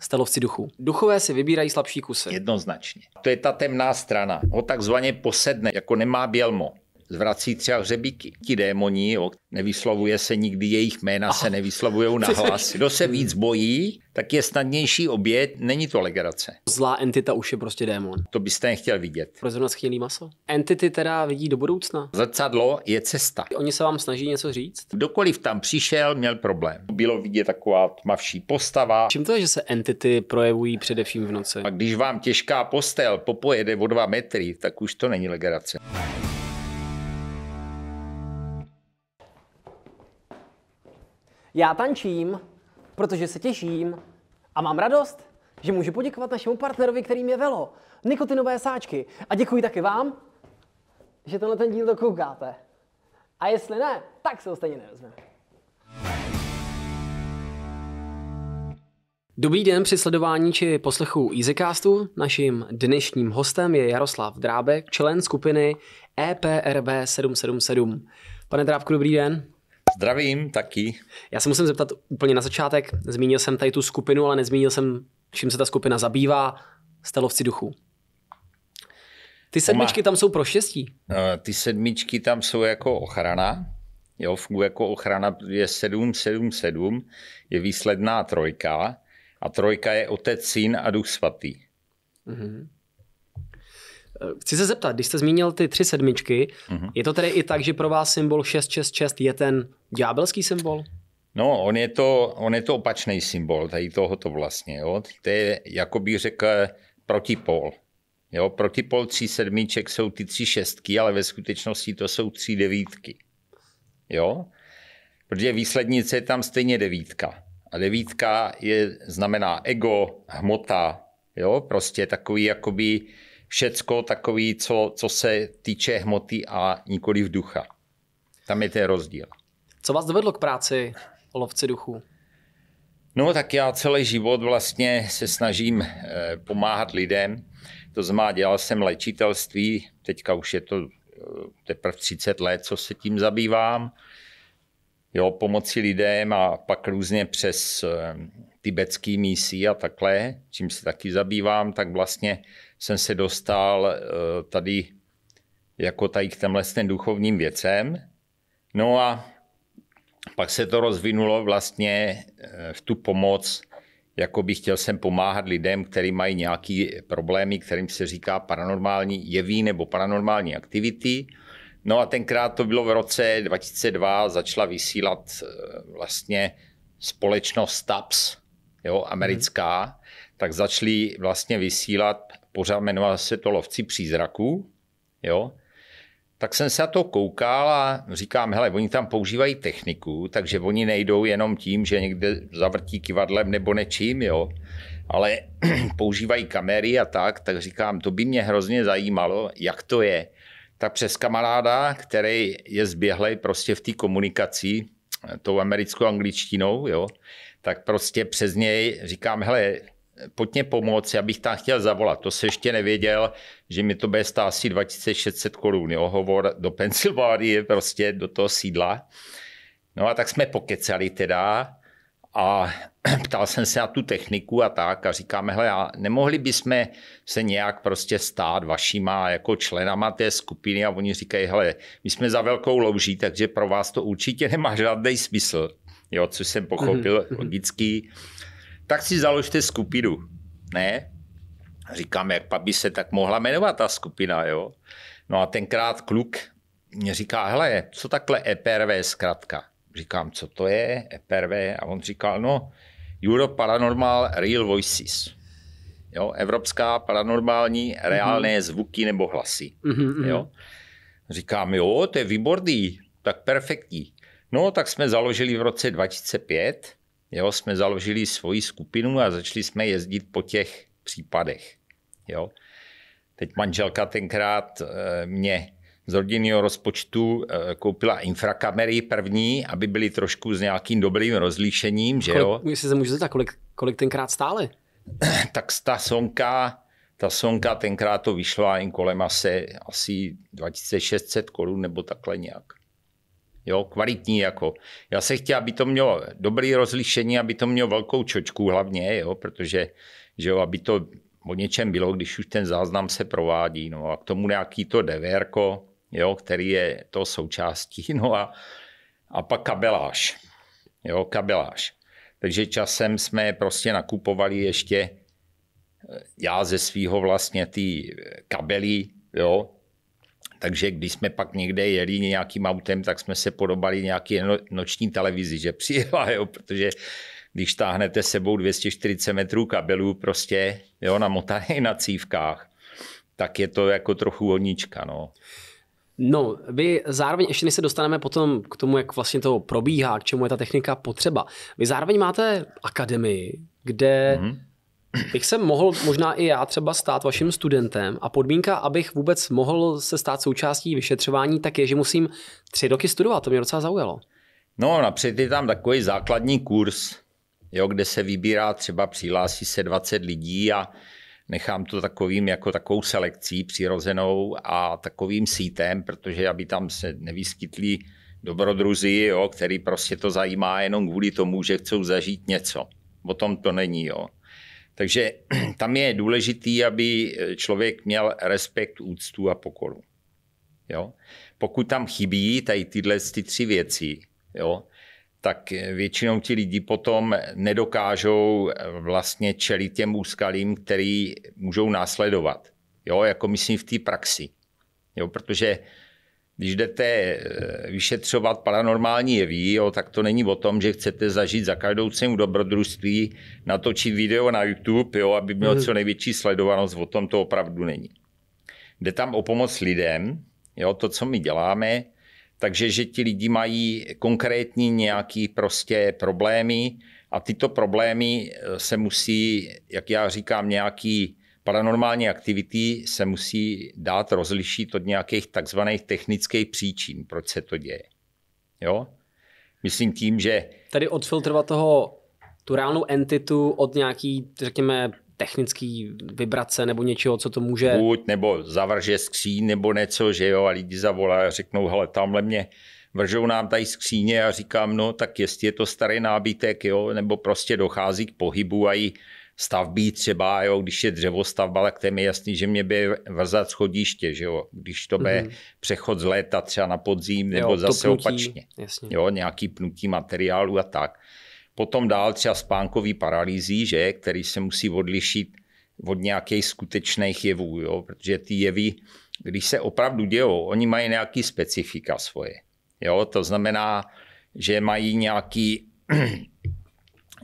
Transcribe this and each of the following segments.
stelovci duchů. Duchové si vybírají slabší kusy. Jednoznačně. To je ta temná strana. Ho takzvaně posedne, jako nemá bělmo zvrací třeba hřebíky. Ti démoni, jo, nevyslovuje se nikdy, jejich jména se nevyslovují na hlas. Kdo se hmm. víc bojí, tak je snadnější oběd, není to legrace. Zlá entita už je prostě démon. To byste nechtěl vidět. Proč zrovna schýlí maso? Entity teda vidí do budoucna. Zrcadlo je cesta. Oni se vám snaží něco říct? Kdokoliv tam přišel, měl problém. Bylo vidět taková tmavší postava. Čím to je, že se entity projevují především v noci? A když vám těžká postel popojede o dva metry, tak už to není legrace. Já tančím, protože se těším a mám radost, že můžu poděkovat našemu partnerovi, kterým je Velo, nikotinové sáčky. A děkuji taky vám, že tenhle ten díl dokoukáte. A jestli ne, tak se ho stejně nevezmeme. Dobrý den při sledování či poslechu Easycastu. Naším dnešním hostem je Jaroslav Drábek, člen skupiny EPRV 777. Pane Drábku, dobrý den. Zdravím taky. Já se musím zeptat úplně na začátek. Zmínil jsem tady tu skupinu, ale nezmínil jsem, čím se ta skupina zabývá. Stelovci duchů. Ty sedmičky tam jsou pro štěstí. Eh, ty sedmičky tam jsou jako ochrana. Jo, funguje jako ochrana, je 777, je výsledná trojka a trojka je otec, syn a duch svatý. Mm-hmm. Eh, chci se zeptat, když jste zmínil ty tři sedmičky, mm-hmm. je to tedy i tak, že pro vás symbol 666 je ten ďábelský symbol? No, on je to, on je to opačný symbol tady tohoto vlastně. Jo. To je, jako bych řekl, protipol. Jo, protipol tří sedmiček jsou ty tři šestky, ale ve skutečnosti to jsou tři devítky. Jo? Protože výslednice je tam stejně devítka. A devítka je, znamená ego, hmota, jo? prostě takový jakoby všecko takový, co, co se týče hmoty a nikoli v ducha. Tam je ten rozdíl. Co vás dovedlo k práci lovci duchů? No tak já celý život vlastně se snažím eh, pomáhat lidem. To znamená, dělal jsem léčitelství, teďka už je to eh, teprve 30 let, co se tím zabývám. Jo, pomoci lidem a pak různě přes eh, tibetský mísí a takhle, čím se taky zabývám, tak vlastně jsem se dostal eh, tady jako tady k těmhle s duchovním věcem. No a pak se to rozvinulo vlastně eh, v tu pomoc, jako bych chtěl jsem pomáhat lidem, kteří mají nějaké problémy, kterým se říká paranormální jeví nebo paranormální aktivity. No a tenkrát to bylo v roce 2002, začala vysílat eh, vlastně společnost TAPS, jo, americká, hmm. tak začali vlastně vysílat pořád jmenoval se to Lovci přízraků, jo, tak jsem se na to koukal a říkám, hele, oni tam používají techniku, takže oni nejdou jenom tím, že někde zavrtí kivadlem nebo nečím, jo, ale používají kamery a tak, tak říkám, to by mě hrozně zajímalo, jak to je. Tak přes kamaráda, který je zběhlej prostě v té komunikaci eh, tou americkou angličtinou, jo, tak prostě přes něj říkám, hele, pojďme pomoct, já bych tam chtěl zavolat. To se ještě nevěděl, že mi to bude stát asi 2600 korun, jo, hovor do Pensylvánie, prostě do toho sídla. No a tak jsme pokecali teda a ptal jsem se na tu techniku a tak a říkáme, hele, a nemohli bychom se nějak prostě stát vašima jako členama té skupiny a oni říkají, hele, my jsme za velkou louží, takže pro vás to určitě nemá žádný smysl. Jo, což jsem pochopil mhm, mhm. logicky tak si založte skupinu. Ne? Říkám, jak pak by se tak mohla jmenovat ta skupina, jo? No a tenkrát kluk mě říká, hele, co takhle EPRV zkrátka? Říkám, co to je EPRV? A on říkal, no, Europe Paranormal Real Voices. Jo, Evropská paranormální mhm. reálné mm-hmm. zvuky nebo hlasy. Mm-hmm. Jo. Říkám, jo, to je výborný, tak perfektní. No, tak jsme založili v roce 2005 Jo, jsme založili svoji skupinu a začali jsme jezdit po těch případech. Jo. Teď manželka tenkrát eh, mě z rodinného rozpočtu eh, koupila infrakamery první, aby byly trošku s nějakým dobrým rozlíšením, že jo? Kolik, jestli se můžete zeptat, kolik, kolik tenkrát stále? tak ta sonka, ta sonka tenkrát to vyšla jen kolem asi, asi 2600 korun nebo takhle nějak. Jo, kvalitní jako. Já se chtěl, aby to mělo dobré rozlišení, aby to mělo velkou čočku hlavně, jo, protože že jo, aby to o něčem bylo, když už ten záznam se provádí. No a k tomu nějaký to devérko, jo, který je to součástí. No a, a pak kabeláž. Jo, kabeláž. Takže časem jsme prostě nakupovali ještě eh, já ze svého vlastně ty eh, kabely, jo, takže když jsme pak někde jeli nějakým autem, tak jsme se podobali nějaký noční televizi, že přijela, jo, protože když táhnete sebou 240 metrů kabelů prostě, jo, na motaně na cívkách, tak je to jako trochu hodnička, no. No, vy zároveň, ještě než se dostaneme potom k tomu, jak vlastně to probíhá, k čemu je ta technika potřeba, vy zároveň máte akademii, kde mm-hmm bych se mohl možná i já třeba stát vaším studentem a podmínka, abych vůbec mohl se stát součástí vyšetřování, tak je, že musím tři roky studovat. To mě docela zaujalo. No, napřed je tam takový základní kurz, jo, kde se vybírá třeba přihlásí se 20 lidí a nechám to takovým jako takovou selekcí přirozenou a takovým sítem, protože aby tam se nevyskytli dobrodruzi, jo, který prostě to zajímá jenom kvůli tomu, že chcou zažít něco. O tom to není. Jo. Takže tam je důležitý, aby eh, člověk měl respekt, úctu a pokoru. Jo? Pokud tam chybí tady tyhle ty tři věci, jo, tak eh, většinou ti lidi potom nedokážou eh, vlastně čelit těm úskalím, který můžou následovat. Jo, jako myslím v té praxi. Jo, protože když jdete eh, vyšetřovat paranormální jeví, jo, tak to není o tom, že chcete zažít za každou cenu dobrodružství, natočit video na YouTube, jo, aby mělo hmm. co největší sledovanost, o tom to opravdu není. Jde tam o pomoc lidem, jo, to, co my děláme, takže že ti lidi mají konkrétní nějaký prostě problémy a tyto problémy eh, se musí, jak já říkám, nějaký paranormální aktivity se musí dát rozlišit od nějakých takzvaných technických příčin, proč se to děje. Jo? Myslím tím, že... Tady odfiltrovat toho, tu reálnou entitu od nějaký, řekněme, technický vibrace nebo něčeho, co to může... Buď, nebo zavrže skříň, nebo něco, že jo, a lidi zavolají a řeknou, hele, tamhle mě vržou nám tady skříně a říkám, no tak jestli je to starý nábytek, jo, nebo prostě dochází k pohybu a i stavby třeba, jo, když je dřevostavba, tak to je mi jasný, že mě bude vrzat schodiště, že jo, když to bude mm-hmm. přechod z léta třeba na podzim, nebo jo, zase pnutí, opačně, jasně. jo, nějaký pnutí materiálu a tak. Potom dál třeba spánkový paralýzí, že, který se musí odlišit od nějakých skutečných jevů, jo, protože ty jevy, když se opravdu dějou, oni mají nějaký specifika svoje. Jo, to znamená, že mají nějaký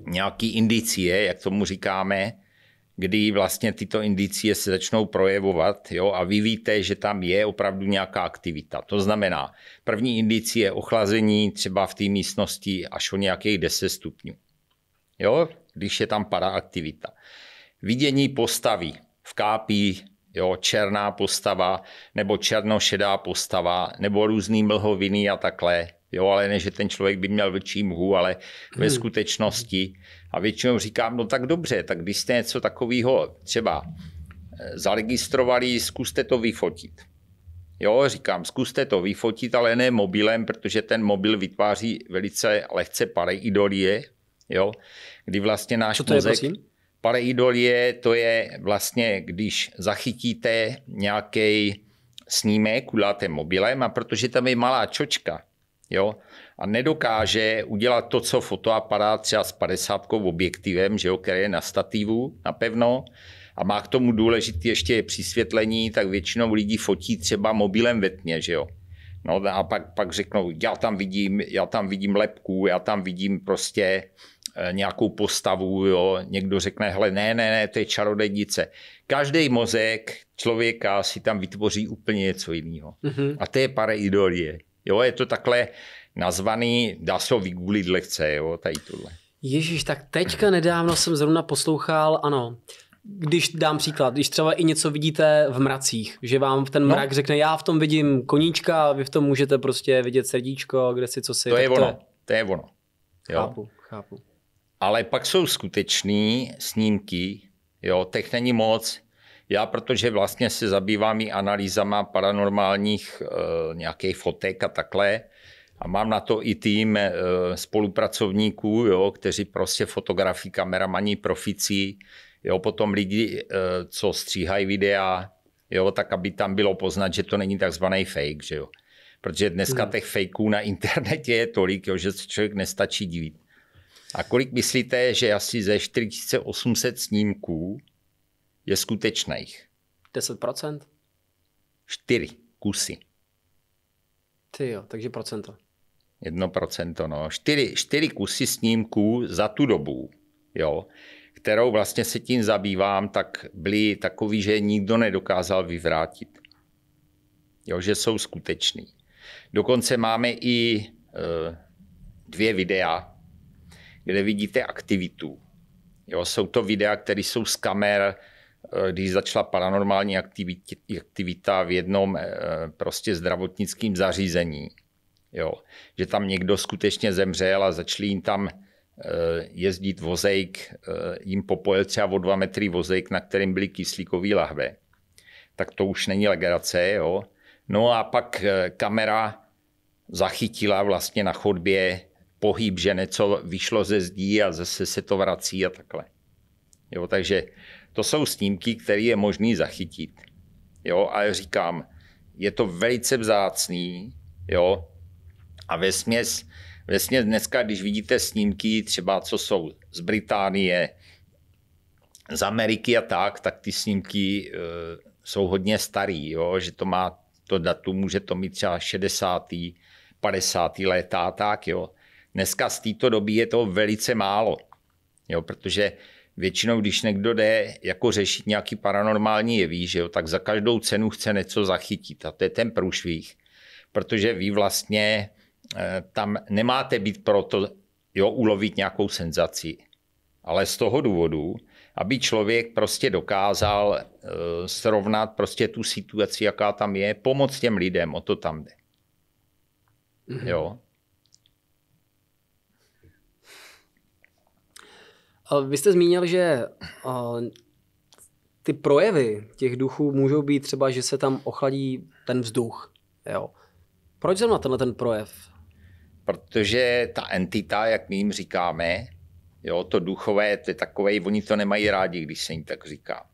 nějaký indicie, jak tomu říkáme, kdy vlastně tyto indicie se začnou projevovat jo, a vy víte, že tam je opravdu nějaká aktivita. To znamená, první indicie ochlazení třeba v té místnosti až o nějakých 10 stupňů, jo, když je tam para aktivita. Vidění postavy v kápí, jo, černá postava, nebo černošedá postava, nebo různý mlhoviny a takhle, Jo, ale ne, že ten člověk by měl větší mhu, ale ve hmm. skutečnosti. A většinou říkám, no tak dobře, tak když jste něco takového třeba eh, zaregistrovali, zkuste to vyfotit. Jo, říkám, zkuste to vyfotit, ale ne mobilem, protože ten mobil vytváří velice lehce pareidolie, jo, kdy vlastně náš Co to mozek... Je, pareidolie, to je vlastně, když zachytíte nějaký snímek, uděláte mobilem a protože tam je malá čočka, Jo? A nedokáže udělat to, co fotoaparát třeba s 50 objektivem, že jo, který je na stativu napevno a má k tomu důležité ještě přisvětlení, tak většinou lidí fotí třeba mobilem ve tmě, že jo. No a pak, pak řeknou, já tam vidím, já tam vidím lepku, já tam vidím prostě eh, nějakou postavu, jo. někdo řekne, hele, ne, ne, ne, to je čarodejnice. Každý mozek člověka si tam vytvoří úplně něco jiného. Mm-hmm. A to je pareidolie. Jo, je to takhle nazvaný, dá se ho vygooglit lehce, jo, tady tohle. Ježíš, tak teďka nedávno jsem zrovna poslouchal, ano, když dám příklad, když třeba i něco vidíte v mracích, že vám v ten no. mrak no. řekne, já v tom vidím koníčka, vy v tom můžete prostě vidět srdíčko, kde si co si. To je to... ono, to je ono. Jo? Chápu, chápu. Ale pak jsou skutečný snímky, jo, těch není moc, já, protože vlastně se zabývám i analýzama paranormálních e, nějakých fotek a takhle, a mám na to i tým e, spolupracovníků, jo, kteří prostě fotografii, kameramaní, profici, jo, potom lidi, e, co stříhají videa, jo, tak aby tam bylo poznat, že to není takzvaný fake, že jo. Protože dneska hmm. těch fakeů na internetě je tolik, jo, že člověk nestačí divit. A kolik myslíte, že asi ze 4800 snímků je skutečných? 10%? 4 kusy. Ty jo, takže procento. Jedno procento, no. Čtyři, čtyři kusy snímků za tu dobu, jo, kterou vlastně se tím zabývám, tak byly takový, že nikdo nedokázal vyvrátit. Jo, že jsou skutečný. Dokonce máme i e, dvě videa, kde vidíte aktivitu. Jo, jsou to videa, které jsou z kamer Eh, když začala paranormální aktivita v jednom eh, prostě zdravotnickým zařízení. Jo. Že tam někdo skutečně zemřel a začali jim tam eh, jezdit vozejk, jim popojil třeba o dva metry vozejk, na kterým byly kyslíkové lahve. Tak to už není legerace. Jo. No a pak kamera zachytila vlastně na chodbě pohyb, že něco vyšlo ze zdí a zase se to vrací a takhle. Jo, takže to jsou snímky, které je možné zachytit. Jo, a říkám, je to velice vzácný, jo, a ve směs, ve směs dneska, když vidíte snímky, třeba co jsou z Británie, z Ameriky a tak, tak ty snímky e, jsou hodně starý, jo, že to má to datum, může to mít třeba 60. 50. léta a tak, jo. Dneska z této doby je to velice málo, jo, protože většinou, když někdo jde jako řešit nějaký paranormální jeví, že jo, tak za každou cenu chce něco zachytit. A to je ten průšvih, protože vy vlastně eh, tam nemáte být proto, jo, ulovit nějakou senzaci. Ale z toho důvodu, aby člověk prostě dokázal eh, srovnat prostě tu situaci, jaká tam je, pomoct těm lidem, o to tam jde. Mm-hmm. Jo. Vy jste zmínil, že ty projevy těch duchů můžou být třeba, že se tam ochladí ten vzduch. Jo. Proč zrovna tenhle ten projev? Protože ta entita, jak my jim říkáme, jo, to duchové, to je takové, oni to nemají rádi, když se jim tak říká.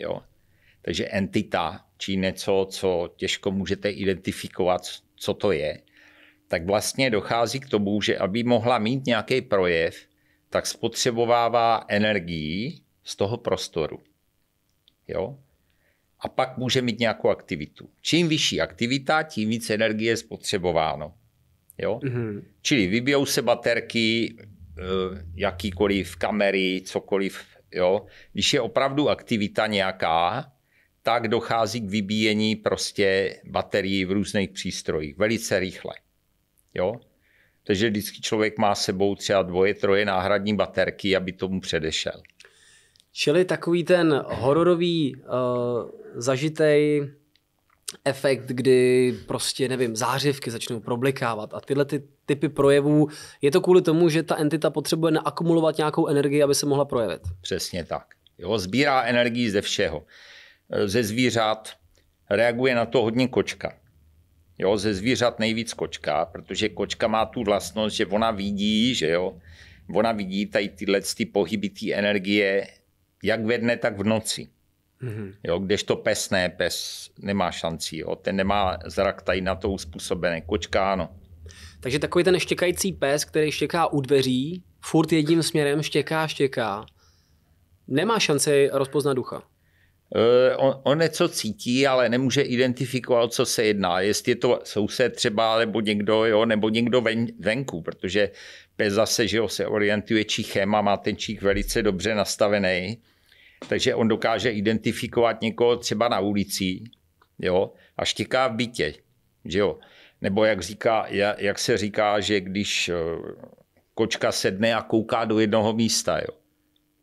Jo. Takže entita, či něco, co těžko můžete identifikovat, co to je, tak vlastně dochází k tomu, že aby mohla mít nějaký projev, tak spotřebovává energii z toho prostoru. Jo? A pak může mít nějakou aktivitu. Čím vyšší aktivita, tím víc energie je spotřebováno. Jo? Mm-hmm. Čili vybijou se baterky, eh, jakýkoliv kamery, cokoliv. Jo? Když je opravdu aktivita nějaká, tak dochází k vybíjení prostě baterií v různých přístrojích velice rychle. Jo? Takže vždycky člověk má sebou třeba dvoje, troje náhradní baterky, aby tomu předešel. Čili takový ten hororový uh, zažitej efekt, kdy prostě, nevím, zářivky začnou problikávat a tyhle ty typy projevů, je to kvůli tomu, že ta entita potřebuje naakumulovat nějakou energii, aby se mohla projevit. Přesně tak. Jo, sbírá energii ze všeho. Eh, ze zvířat reaguje na to hodně kočka. Jo, ze zvířat nejvíc kočka, protože kočka má tu vlastnost, že ona vidí, že jo, ona vidí tady tyhle ty pohyby ty energie, jak ve dne, tak v noci. Mm-hmm. Jo, když to pes ne, pes nemá šanci, jo, ten nemá zrak tady na to uspůsobené, kočka ano. Takže takový ten štěkající pes, který štěká u dveří, furt jedním směrem štěká, štěká, nemá šanci rozpoznat ducha. Eh, on, on něco cítí, ale nemůže identifikovat, co se jedná. Jestli je to soused třeba, nebo někdo, jo, nebo někdo ven, venku, protože pes zase že jo, se orientuje čichem a má ten čich velice dobře nastavený. Takže on dokáže identifikovat někoho třeba na ulici jo, a štěká v bytě. Že jo. Nebo jak, říká, jak se říká, že když eh, kočka sedne a kouká do jednoho místa, jo,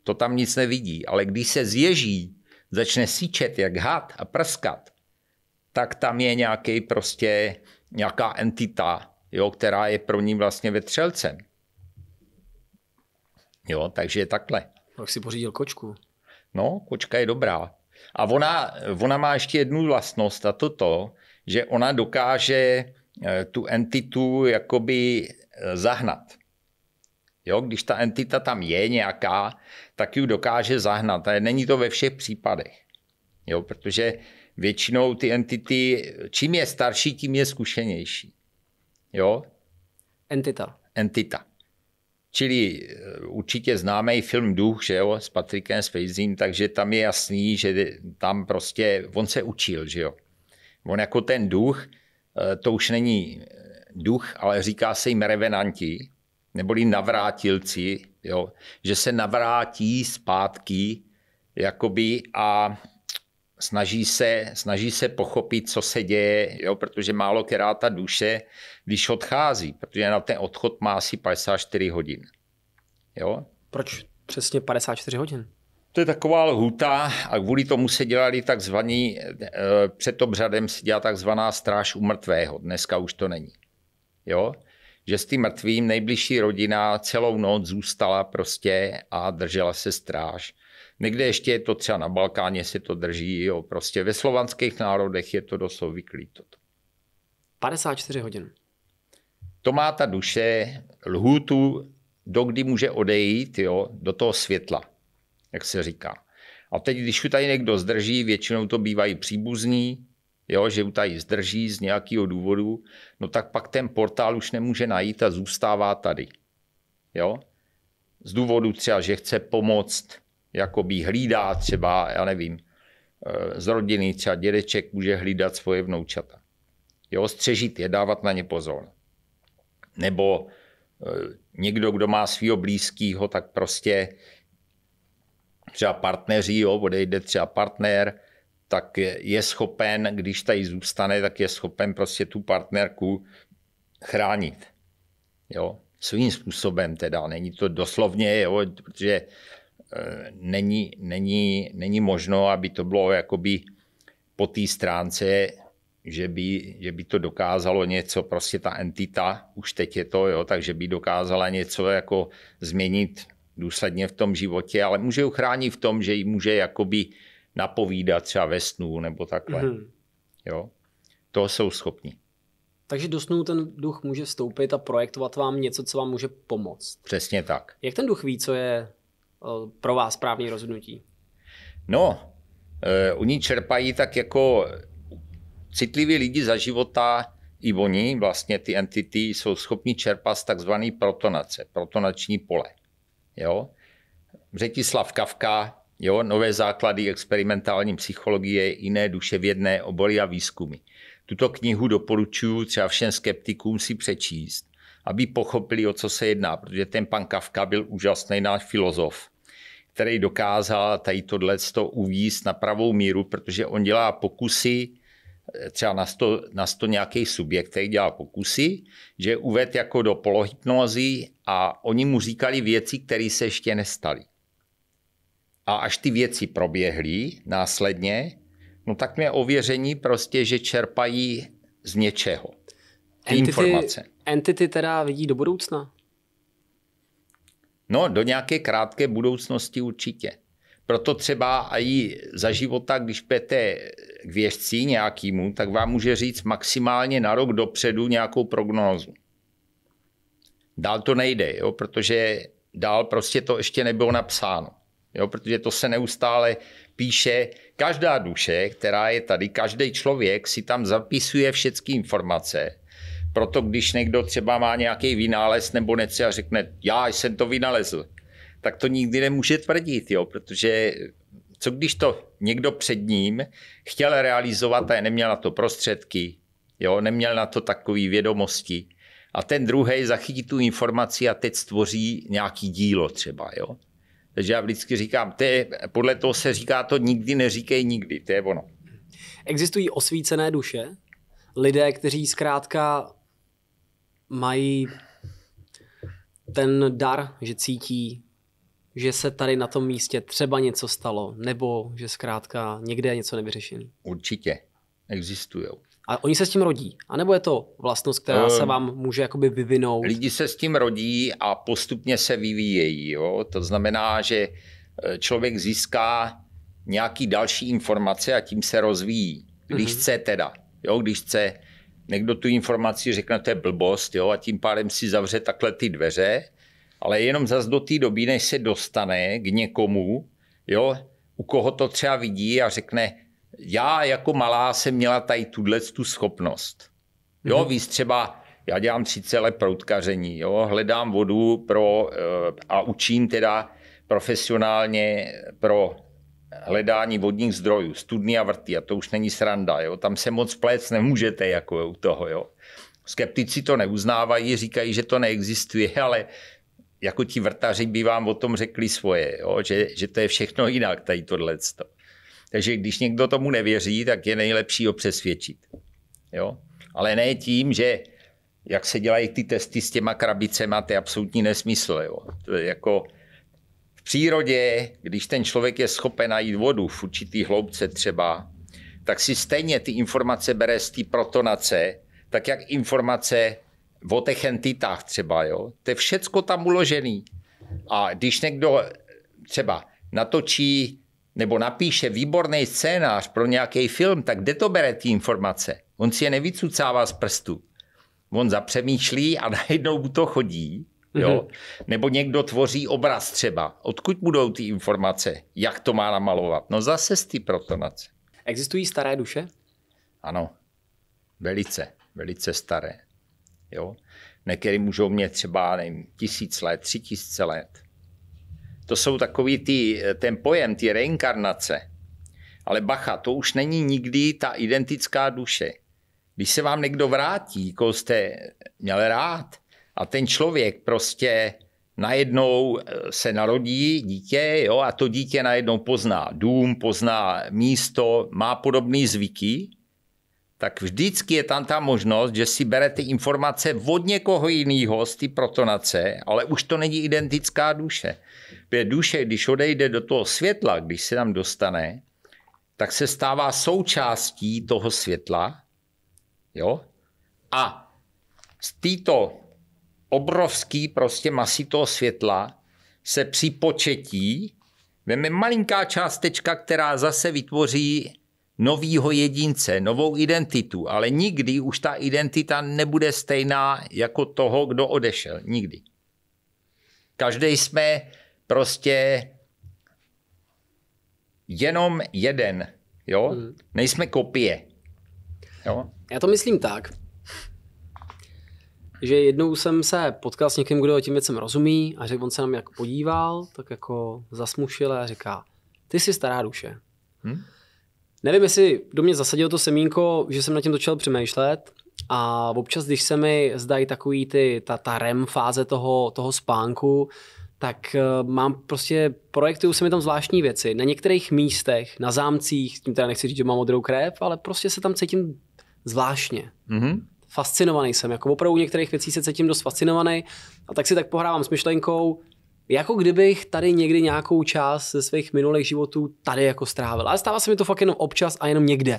to tam nic nevidí. Ale když se zježí, začne síčet jak had a prskat, tak tam je nějaký prostě nějaká entita, jo, která je pro ní vlastně vetřelcem. Jo, takže je takhle. Tak si pořídil kočku. No, kočka je dobrá. A ona, ona má ještě jednu vlastnost a to to, že ona dokáže eh, tu entitu jakoby eh, zahnat. Jo, když ta entita tam je nějaká, tak ji dokáže zahnat. Ale není to ve všech případech. Jo, protože většinou ty entity, čím je starší, tím je zkušenější. Jo? Entita. Entita. Čili eh, určitě známý film Duch, že jo, s Patrickem Spacem, takže tam je jasný, že tam prostě, on se učil, že jo. On jako ten duch, eh, to už není duch, ale říká se jim revenanti, neboli navrátilci, jo, že se navrátí zpátky jakoby a snaží se, snaží se pochopit, co se děje, jo, protože málo která ta duše, když odchází, protože na ten odchod má asi 54 hodin. Jo? Proč přesně 54 hodin? To je taková lhuta a kvůli tomu se dělali takzvaný, eh, před obřadem se dělá takzvaná stráž umrtvého. Dneska už to není. Jo? že s tím mrtvým nejbližší rodina celou noc zůstala prostě a držela se stráž. Někde ještě je to třeba na Balkáně se to drží, jo, prostě ve slovanských národech je to dost obvyklý. Toto. 54 hodin. To má ta duše lhůtu, dokdy může odejít jo, do toho světla, jak se říká. A teď, když ju tady někdo zdrží, většinou to bývají příbuzní, jo, že tady zdrží z nějakého důvodu, no tak pak ten portál už nemůže najít a zůstává tady. Jo? Z důvodu třeba, že chce pomoct, jakoby hlídá třeba, já nevím, eh, z rodiny třeba dědeček může hlídat svoje vnoučata. Jo, střežit je, dávat na ně pozor. Nebo eh, někdo, kdo má svého blízkého, tak prostě třeba partneři, jo, odejde třeba partner, tak je, schopen, když tady zůstane, tak je schopen prostě tu partnerku chránit. Jo? Svým způsobem teda, není to doslovně, jo? protože e, není, není, není možno, aby to bylo jakoby po té stránce, že by, že by to dokázalo něco, prostě ta entita, už teď je to, jo, takže by dokázala něco jako změnit důsledně v tom životě, ale může ji chránit v tom, že ji může jakoby napovídat třeba ve snu nebo takhle. Mm-hmm. Jo? To jsou schopni. Takže do snu ten duch může vstoupit a projektovat vám něco, co vám může pomoct. Přesně tak. Jak ten duch ví, co je eh, pro vás správné rozhodnutí? No, uh, oni čerpají tak jako citliví lidi za života, i oni, vlastně ty entity, jsou schopni čerpat z takzvané protonace, protonační pole. Jo? Řetislav Kavka Jo, nové základy experimentální psychologie, jiné duševědné obory a výzkumy. Tuto knihu doporučuji třeba všem skeptikům si přečíst, aby pochopili, o co se jedná, protože ten pan Kafka byl úžasný náš filozof, který dokázal tady to uvíst na pravou míru, protože on dělá pokusy, eh, třeba na sto, na sto nějaký subjekt, který dělá pokusy, že uved jako do polohypnozy a oni mu říkali věci, které se ještě nestaly a až ty věci proběhly následně, no tak mě ověření prostě, že čerpají z něčeho. Ty entity, informace. Entity teda vidí do budoucna? No, do nějaké krátké budoucnosti určitě. Proto třeba i za života, když pěte k věžci nějakýmu, tak vám může říct maximálně na rok dopředu nějakou prognózu. Dál to nejde, jo, protože dál prostě to ještě nebylo napsáno jo, protože to se neustále píše. Každá duše, která je tady, každý člověk si tam zapisuje všechny informace, proto když někdo třeba má nějaký vynález nebo něco a řekne, já jsem to vynalezl, tak to nikdy nemůže tvrdit, jo, protože co když to někdo před ním chtěl realizovat a neměl na to prostředky, jo, neměl na to takové vědomosti a ten druhý zachytí tu informaci a teď stvoří nějaký dílo třeba. Jo. Takže já vždycky říkám, to je, podle toho se říká to nikdy neříkej nikdy, to je ono. Existují osvícené duše, lidé, kteří zkrátka mají ten dar, že cítí, že se tady na tom místě třeba něco stalo, nebo že zkrátka někde je něco nevyřešené. Určitě existují. A oni se s tím rodí? A nebo je to vlastnost, která um, se vám může jakoby vyvinout? Lidi se s tím rodí a postupně se vyvíjejí. Jo? To znamená, že e, člověk získá nějaký další informace a tím se rozvíjí. Když mm-hmm. chce teda. Jo? Když chce, někdo tu informaci řekne, to je blbost jo? a tím pádem si zavře takhle ty dveře, ale jenom zas do té doby, než se dostane k někomu, jo? u koho to třeba vidí a řekne, já jako malá jsem měla tady tuhle tu schopnost. Jo, mm-hmm. víš, třeba já dělám 30 let proutkaření, jo, hledám vodu pro, eh, a učím teda profesionálně pro hledání vodních zdrojů, studny a vrty, a to už není sranda, jo, tam se moc plec nemůžete jako u toho, jo. Skeptici to neuznávají, říkají, že to neexistuje, ale jako ti vrtaři by vám o tom řekli svoje, jo, že, že to je všechno jinak, tady tohleto. Takže když někdo tomu nevěří, tak je nejlepší ho přesvědčit. Jo? Ale ne tím, že jak se dělají ty testy s těma krabicema, to je absolutní nesmysl. Jo? To je jako v přírodě, když ten člověk je schopen najít vodu v určitý hloubce třeba, tak si stejně ty informace bere z té protonace, tak jak informace o těch entitách třeba. Jo? To je všecko tam uložený. A když někdo třeba natočí nebo napíše výborný scénář pro nějaký film, tak kde to bere ty informace? On si je nevycucává z prstu. On zapřemýšlí a najednou mu to chodí. Jo? Mm-hmm. Nebo někdo tvoří obraz třeba. Odkud budou ty informace? Jak to má namalovat? No zase z ty protonace. Existují staré duše? Ano. Velice, velice staré. Jo? Některý můžou mít třeba nevím, tisíc let, tři tisíce let. To jsou takový ty, eh, ten pojem, ty reinkarnace. Ale bacha, to už není nikdy ta identická duše. Když se vám někdo vrátí, koho jste měl rád, a ten člověk prostě najednou eh, se narodí dítě jo, a to dítě najednou pozná dům, pozná místo, má podobné zvyky, tak vždycky je tam ta možnost, že si berete informace od někoho jiného z ty protonace, ale už to není identická duše. Protože duše, když odejde do toho světla, když se tam dostane, tak se stává součástí toho světla. Jo? A z této obrovský prostě masy toho světla se při početí veme malinká částečka, která zase vytvoří novýho jedince, novou identitu, ale nikdy už ta identita nebude stejná jako toho, kdo odešel. Nikdy. Každý jsme prostě jenom jeden, jo? Mm. Nejsme kopie. Jo? Já to myslím tak, že jednou jsem se potkal s někým, kdo o tím věcem rozumí a řekl on se nám jak podíval, tak jako zasmušil a říká, ty jsi stará duše. Hmm? Nevím, jestli do mě zasadilo to semínko, že jsem na tím začal přemýšlet a občas, když se mi zdají takový ty, ta, ta REM fáze toho, toho spánku, tak eh, mám prostě, projektuju se mi tam zvláštní věci. Na některých místech, na zámcích, tím teda nechci říct, že mám modrou krev, ale prostě se tam cítím zvláštně. Mm-hmm. Fascinovaný jsem, jako opravdu u některých věcí se cítím dost fascinovaný a tak si tak pohrávám s myšlenkou, jako kdybych tady někdy nějakou část ze svých minulých životů tady jako strávil. Ale stává se mi to fakt jenom občas a jenom někde.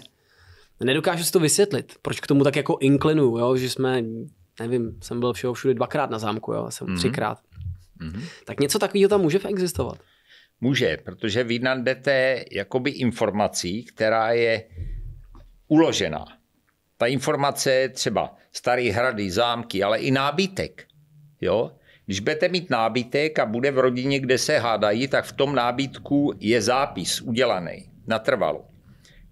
Nedokážu si to vysvětlit, proč k tomu tak jako inklinu, jo? že jsme, nevím, jsem byl všeho všude dvakrát na zámku, jo? jsem mm-hmm. třikrát. Mm-hmm. Tak něco takového tam může existovat. Může, protože vy najdete jakoby informací, která je uložená. Ta informace je třeba starý hrady, zámky, ale i nábytek. Jo? Když budete mít nábytek a bude v rodině, kde se hádají, tak v tom nábytku je zápis udělaný, natrvalo.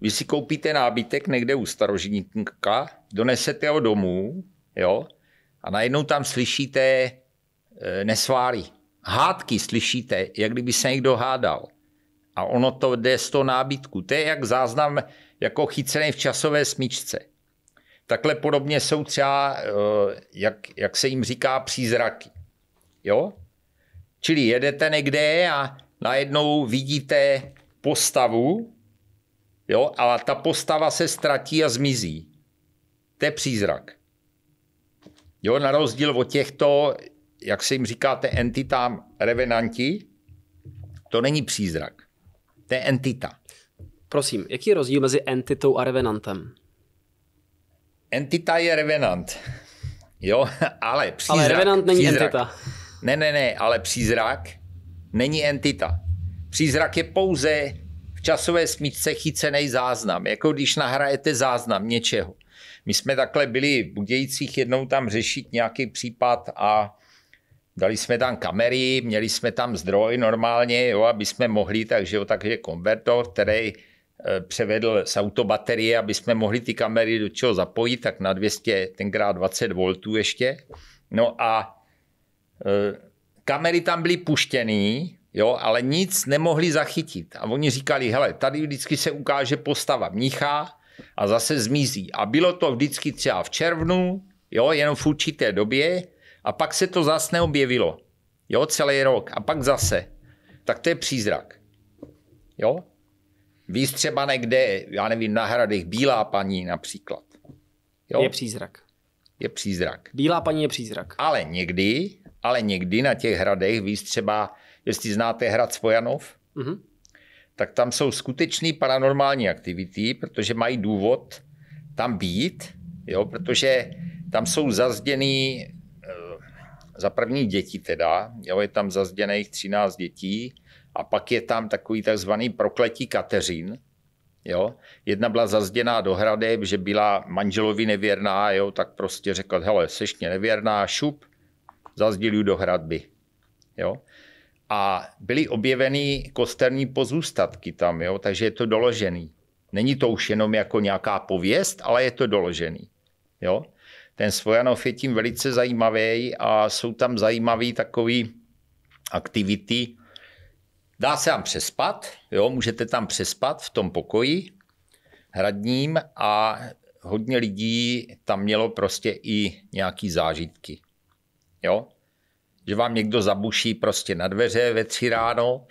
Vy si koupíte nábytek někde u starožitníka, donesete ho domů, jo, a najednou tam slyšíte E, nesválí. Hádky slyšíte, jak kdyby se někdo hádal. A ono to jde z toho nábytku. To je jak záznam jako chycený v časové smyčce. Takhle podobně jsou třeba, e, jak, jak se jim říká, přízraky. Jo? Čili jedete někde a najednou vidíte postavu, jo, ale ta postava se ztratí a zmizí. To je přízrak. Jo, na rozdíl od těchto jak se jim říkáte, entitám revenanti, to není přízrak. To je entita. Prosím, jaký je rozdíl mezi entitou a revenantem? Entita je revenant. Jo, ale přízrak. Ale revenant není přízrak. entita. Ne, ne, ne, ale přízrak není entita. Přízrak je pouze v časové smyčce chycený záznam, jako když nahrajete záznam něčeho. My jsme takhle byli v Budějících jednou tam řešit nějaký případ a Dali jsme tam kamery, měli jsme tam zdroj normálně, jo, aby jsme mohli, takže, jo, takže konvertor, který eh, převedl z autobaterie, aby jsme mohli ty kamery do čeho zapojit, tak na 200, tenkrát 20 V ještě. No a e, kamery tam byly puštěný, jo, ale nic nemohli zachytit. A oni říkali, hele, tady vždycky se ukáže postava mnicha a zase zmizí. A bylo to vždycky třeba v červnu, jo, jenom v určité době, a pak se to zase neobjevilo. Jo, celý rok. A pak zase. Tak to je přízrak. Jo? Víš třeba někde, já nevím, na hradech, bílá paní například. Jo? Je přízrak. Je přízrak. Bílá paní je přízrak. Ale někdy, ale někdy na těch hradech, víš třeba, jestli znáte hrad Svojanov, mm-hmm. tak tam jsou skutečný paranormální aktivity, protože mají důvod tam být, jo, protože tam jsou zazděný za první děti teda, jo, je tam zazděných 13 dětí a pak je tam takový takzvaný prokletí Kateřin, Jo? Jedna byla zazděná do hrady, že byla manželovi nevěrná, jo? tak prostě řekl, hele, seš mě nevěrná, šup, zazděluju do hradby. Jo? A byly objeveny kosterní pozůstatky tam, jo? takže je to doložený. Není to už jenom jako nějaká pověst, ale je to doložený. Jo? ten Svojanov je tím velice zajímavý a jsou tam zajímavé takové aktivity. Dá se tam přespat, jo, můžete tam přespat v tom pokoji hradním a hodně lidí tam mělo prostě i nějaký zážitky. Jo? Že vám někdo zabuší prostě na dveře ve tři ráno,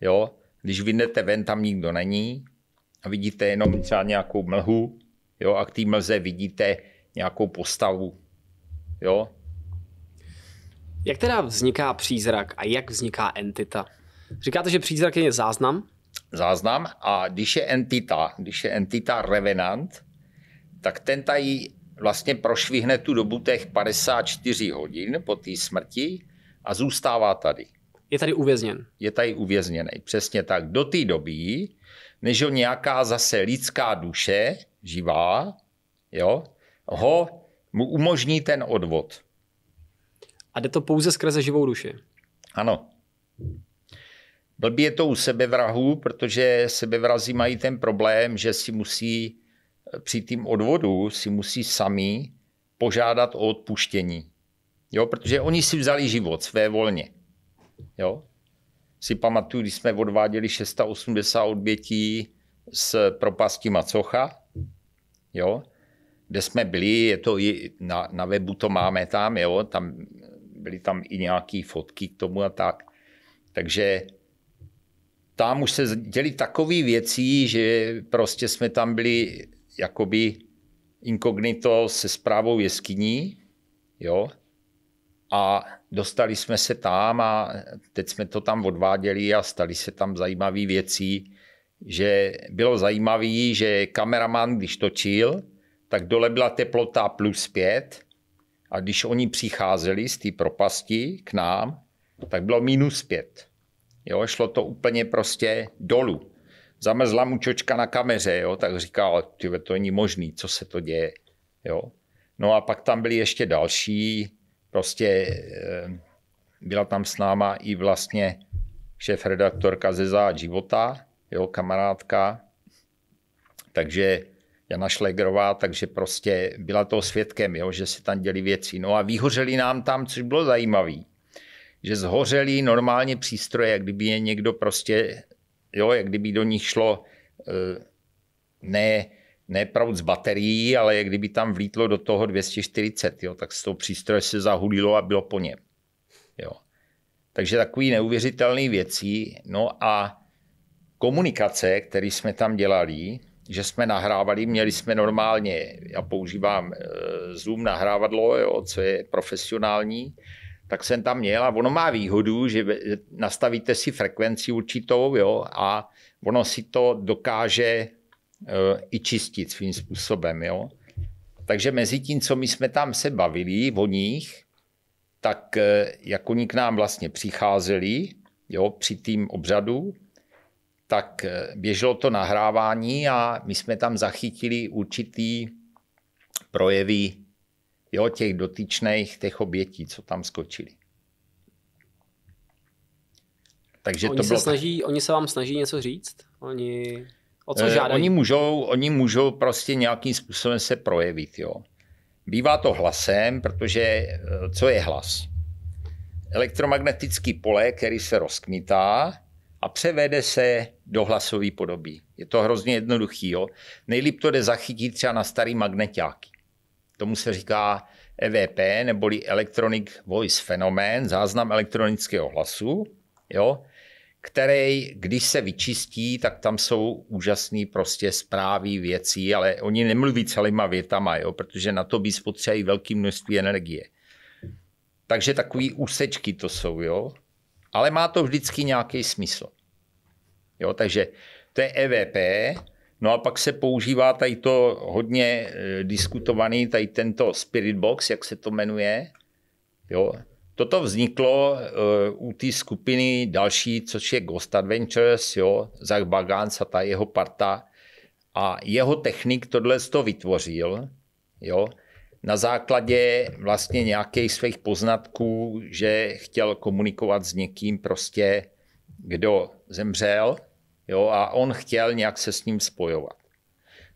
jo? když vynete ven, tam nikdo není a vidíte jenom třeba nějakou mlhu jo? a k té mlze vidíte nějakou postavu. Jo? Jak teda vzniká přízrak a jak vzniká entita? Říkáte, že přízrak je záznam? Záznam a když je entita, když je entita revenant, tak ten tají vlastně prošvihne tu dobu těch 54 hodin po té smrti a zůstává tady. Je tady uvězněn. Je tady uvězněný, přesně tak. Do té doby, než ho nějaká zase lidská duše živá, jo, ho mu umožní ten odvod. A jde to pouze skrze živou duši. Ano. Blbý je to u sebevrahu, protože sebevrazi mají ten problém, že si musí eh, při tím odvodu si musí sami požádat o odpuštění. Jo, protože oni si vzali život své volně. Jo? Si pamatuju, když jsme odváděli 680 odbětí z propasti Macocha, jo? kde jsme byli, je to i na, na webu to máme tam, jo, tam byly tam i nějaké fotky k tomu a tak. Takže tam už se děli takové věci, že prostě jsme tam byli jakoby inkognito se zprávou jeskyní, jo, a dostali jsme se tam a teď jsme to tam odváděli a stali se tam zajímavé věci, že bylo zajímavé, že kameraman, když točil, tak dole byla teplota plus 5 a když oni přicházeli z té propasti k nám, tak bylo minus 5. Jo, šlo to úplně prostě dolů. Zamezla mu čočka na kameře, jo, tak říkal, ty to není možný, co se to děje. Jo. No a pak tam byli ještě další, prostě eh, byla tam s náma i vlastně šéf redaktorka ze Zád života, jo, kamarádka, takže Jana Šlegrová, takže prostě byla toho svědkem, jo, že se tam děli věci. No a vyhořeli nám tam, což bylo zajímavé, že zhořeli normálně přístroje, jak kdyby je někdo prostě, jo, jak kdyby do nich šlo eh, ne, ne proud z baterií, ale jak kdyby tam vlítlo do toho 240, jo, tak z toho přístroje se zahulilo a bylo po něm. Jo. Takže takový neuvěřitelný věcí. No a komunikace, který jsme tam dělali, že jsme nahrávali, měli jsme normálně, já používám eh, Zoom nahrávadlo, jo, co je profesionální, tak jsem tam měl a ono má výhodu, že nastavíte si frekvenci určitou jo, a ono si to dokáže eh, i čistit svým způsobem. Jo. Takže mezi tím, co my jsme tam se bavili o nich, tak eh, jak oni k nám vlastně přicházeli jo, při tým obřadu, tak eh, běželo to nahrávání a my jsme tam zachytili určitý projevy jo, těch dotyčných, těch obětí, co tam skočili. Takže oni to se snaží, Oni se vám snaží něco říct? Oni... O co eh, žádají? Oni můžou, oni můžou prostě nějakým způsobem se projevit. Jo. Bývá to hlasem, protože eh, co je hlas? Elektromagnetický pole, který se rozkmitá, a převede se do hlasové podoby. Je to hrozně jednoduchý. Jo? Nejlíp to jde zachytit třeba na starý magneťáky. Tomu se říká EVP, neboli Electronic Voice Phenomen, záznam elektronického hlasu, jo? který, když se vyčistí, tak tam jsou úžasné prostě zprávy, věcí, ale oni nemluví celýma větama, jo? protože na to by spotřebovali velké množství energie. Takže takové úsečky to jsou, jo? ale má to vždycky nějaký smysl. Jo, takže to je EVP, no a pak se používá tady to hodně eh, diskutovaný, tady tento Spirit Box, jak se to jmenuje. Jo. Toto vzniklo eh, u té skupiny další, což je Ghost Adventures, jo, Zach Bagans a ta jeho parta. A jeho technik tohle to vytvořil. Jo na základě vlastně nějakých svých poznatků, že chtěl komunikovat s někým prostě, kdo zemřel, jo, a on chtěl nějak se s ním spojovat.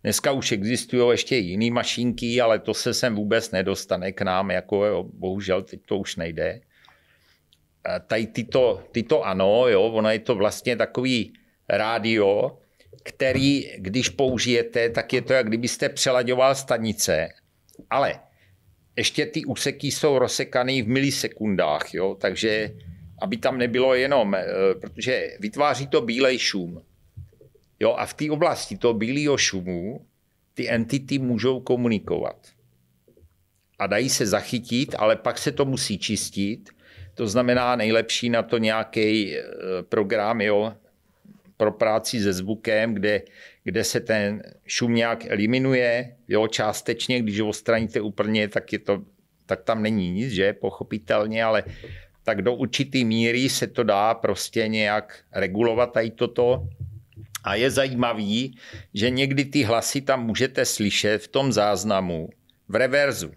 Dneska už existují ještě jiné mašinky, ale to se sem vůbec nedostane k nám, jako jo, bohužel teď to už nejde. A tady tyto, tyto ano, jo, ono je to vlastně takový rádio, který, když použijete, tak je to, jak kdybyste přelaďoval stanice ale ještě ty úseky jsou rozsekané v milisekundách, jo? takže aby tam nebylo jenom, eh, protože vytváří to bílej šum. Jo, a v té oblasti toho bílého šumu ty entity můžou komunikovat. A dají se zachytit, ale pak se to musí čistit. To znamená nejlepší na to nějaký eh, program, jo, pro práci se zvukem, kde, kde se ten šum nějak eliminuje, jo, částečně, když ho odstraníte úplně, tak, je to, tak tam není nic, že, pochopitelně, ale tak do určitý míry se to dá prostě nějak regulovat tady toto. A je zajímavý, že někdy ty hlasy tam můžete slyšet v tom záznamu v reverzu.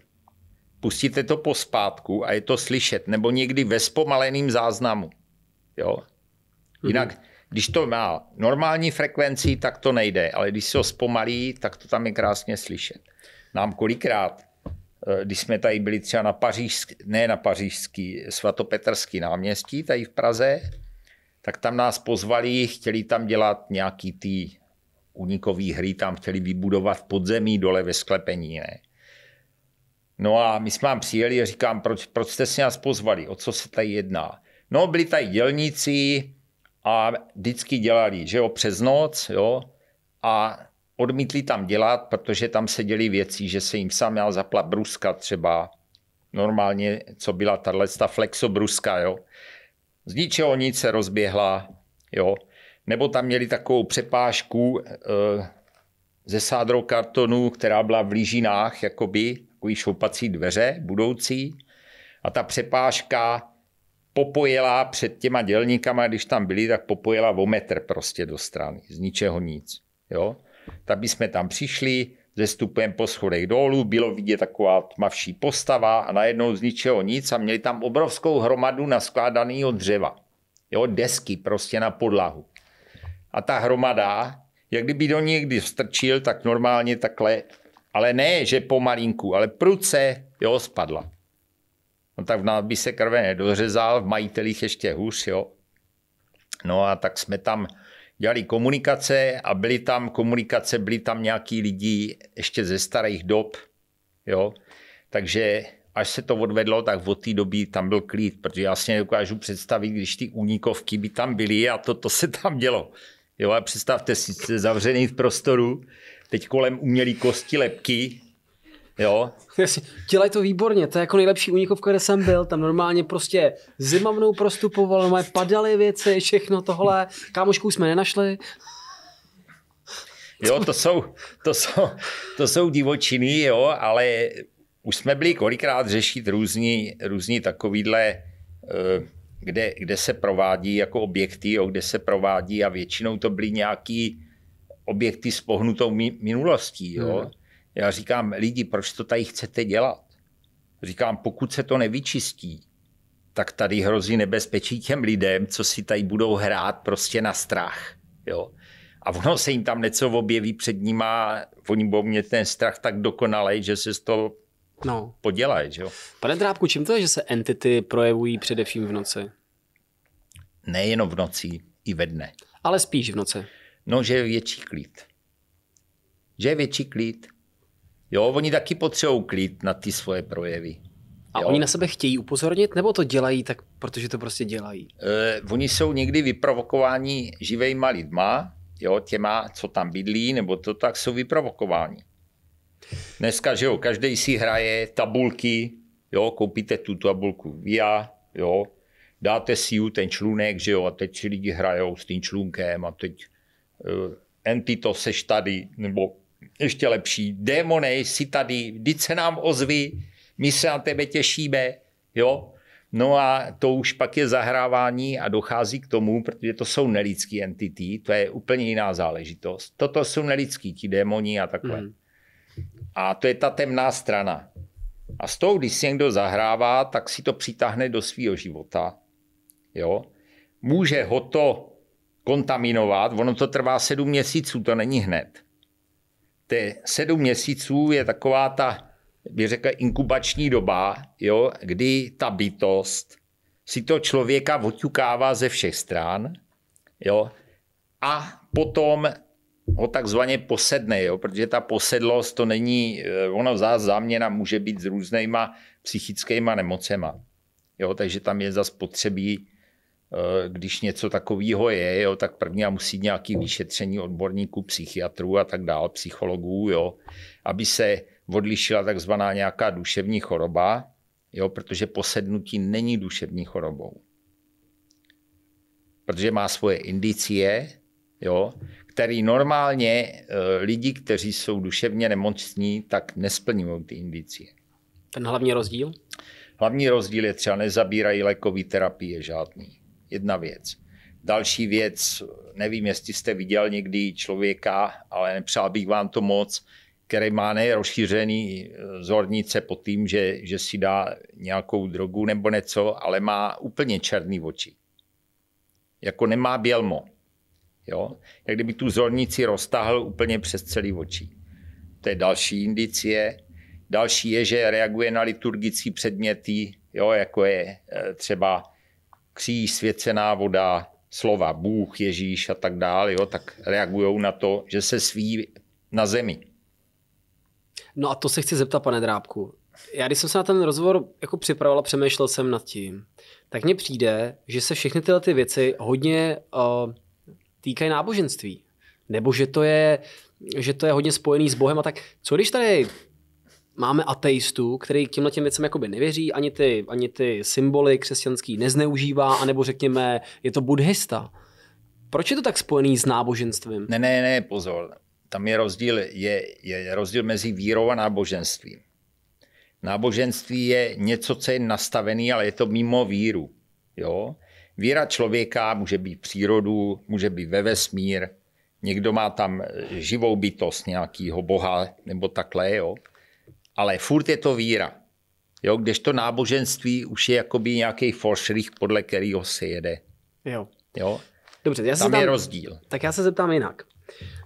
Pustíte to po zpátku a je to slyšet, nebo někdy ve zpomaleném záznamu. Jo? Mhm. Jinak, mm-hmm když to má normální frekvenci, tak to nejde, ale když se ho zpomalí, tak to tam je krásně slyšet. Nám kolikrát, eh, když jsme tady byli třeba na pařížský, ne na pařížský, svatopetrský náměstí, tady v Praze, tak tam nás pozvali, chtěli tam dělat nějaký ty unikový hry, tam chtěli vybudovat podzemí dole ve sklepení, ne? No a my jsme vám přijeli a říkám, proč, proč jste si nás pozvali, o co se tady jedná? No, byli tady dělníci, a vždycky dělali, že jo, přes noc, jo, a odmítli tam dělat, protože tam se děli věci, že se jim sám měl zaplat bruska třeba, normálně, co byla tahle ta flexobruska, jo. Z ničeho nic se rozběhla, jo. Nebo tam měli takovou přepážku e, ze sádrou kartonu, která byla v lížinách, jakoby, takový šoupací dveře budoucí. A ta přepážka popojila před těma dělníkama, když tam byli, tak popojila o metr prostě do strany, z ničeho nic. Jo? Tak by jsme tam přišli, ze po schodech dolů, bylo vidět taková tmavší postava a najednou z ničeho nic a měli tam obrovskou hromadu naskládaného dřeva. Jo, desky prostě na podlahu. A ta hromada, jak kdyby do ní někdy vstrčil, tak normálně takhle, ale ne, že pomalinku, ale pruce, jo, spadla. No tak v se krve nedořezal, v majitelích ještě hůř, jo. No a tak jsme tam dělali komunikace a byly tam komunikace, byli tam nějaký lidi ještě ze starých dob, jo. Takže až se to odvedlo, tak od té doby tam byl klid, protože já si nedokážu představit, když ty únikovky by tam byly a to, to se tam dělo. Jo, a představte si, jste zavřený v prostoru, teď kolem umělý kosti lepky, Jo. Dělají to výborně, to je jako nejlepší unikovka, kde jsem byl, tam normálně prostě zima mnou prostupovalo, moje padaly věci, všechno tohle, Kámošku jsme nenašli. Jo, to jsou, to jsou, to jsou divočiny, jo, ale už jsme byli kolikrát řešit různí, různí takovýhle, eh, kde, kde se provádí jako objekty, jo, kde se provádí a většinou to byly nějaký objekty s pohnutou minulostí, jo. Hmm. Já říkám, lidi, proč to tady chcete dělat? Říkám, pokud se to nevyčistí, tak tady hrozí nebezpečí těm lidem, co si tady budou hrát prostě na strach. Jo? A ono se jim tam něco objeví před nima, oni budou mít ten strach tak dokonalej, že se z toho no. podělají. jo? Pane Drábku, čím to je, že se entity projevují především v noci? Nejenom v noci, i ve dne. Ale spíš v noci. No, že je větší klid. Že je větší klid. Jo, oni taky potřebují klid na ty svoje projevy. A jo. oni na sebe chtějí upozornit, nebo to dělají tak, protože to prostě dělají? Eh, oni jsou někdy vyprovokováni živejma lidma, jo, těma, co tam bydlí, nebo to tak jsou vyprovokováni. Dneska, že jo, každý si hraje tabulky, jo, koupíte tu tabulku VIA, jo, dáte si ju ten člunek, že jo, a teď si lidi hrajou s tím člunkem a teď eh, Entito seš tady, nebo ještě lepší. Démone, jsi tady, vždyť se nám ozvy, my se na tebe těšíme, jo. No a to už pak je zahrávání a dochází k tomu, protože to jsou nelidský entity, to je úplně jiná záležitost. Toto jsou nelidský, ti démoni a takhle. Mm. A to je ta temná strana. A s tou, když si někdo zahrává, tak si to přitáhne do svého života. Jo? Může ho to kontaminovat, ono to trvá sedm měsíců, to není hned. Te sedm měsíců je taková ta, bych řekl, inkubační doba, jo, kdy ta bytost si to člověka oťukává ze všech stran jo, a potom ho takzvaně posedne, jo, protože ta posedlost to není, eh, ono za záměna může být s různýma psychickýma nemocema. Jo, takže tam je zase potřebí Eh, když něco takového je, jo, tak první a musí nějaký vyšetření odborníků, psychiatrů a tak dále, psychologů, jo, aby se odlišila takzvaná nějaká duševní choroba, jo, protože posednutí není duševní chorobou. Protože má svoje indicie, jo, který normálně eh, lidi, kteří jsou duševně nemocní, tak nesplňují ty indicie. Ten hlavní rozdíl? Hlavní rozdíl je třeba nezabírají lékový terapie žádný jedna věc. Další věc, nevím, jestli jste viděl někdy člověka, ale nepřál bych vám to moc, který má nerozšířený eh, zornice po tím, že, že si dá nějakou drogu nebo něco, ale má úplně černý oči. Jako nemá bělmo. Jo? Jak kdyby tu zornici roztáhl úplně přes celý oči. To je další indicie. Další je, že reaguje na liturgické předměty, jo, jako je eh, třeba kříž, svěcená voda, slova Bůh, Ježíš a tak dále, jo, tak reagují na to, že se sví na zemi. No a to se chci zeptat, pane Drábku. Já když jsem se na ten rozhovor jako připravoval a přemýšlel jsem nad tím, tak mně přijde, že se všechny tyhle ty věci hodně uh, týkají náboženství. Nebo že to, je, že to je hodně spojený s Bohem a tak. Co když tady máme ateistů, který těmhle těm věcem jakoby nevěří, ani ty, ani ty symboly křesťanský nezneužívá, anebo řekněme, je to buddhista. Proč je to tak spojený s náboženstvím? Ne, ne, ne, pozor. Tam je rozdíl, je, je rozdíl mezi vírou a náboženstvím. Náboženství je něco, co je nastavené, ale je to mimo víru. Jo? Víra člověka může být přírodu, může být ve vesmír, někdo má tam živou bytost nějakého boha nebo takhle, jo ale furt je to víra. Jo, když to náboženství už je jakoby nějaký foršlich, podle kterého se jede. Jo. jo? Dobře, já se Tam zeptám, je rozdíl. Tak já se zeptám jinak.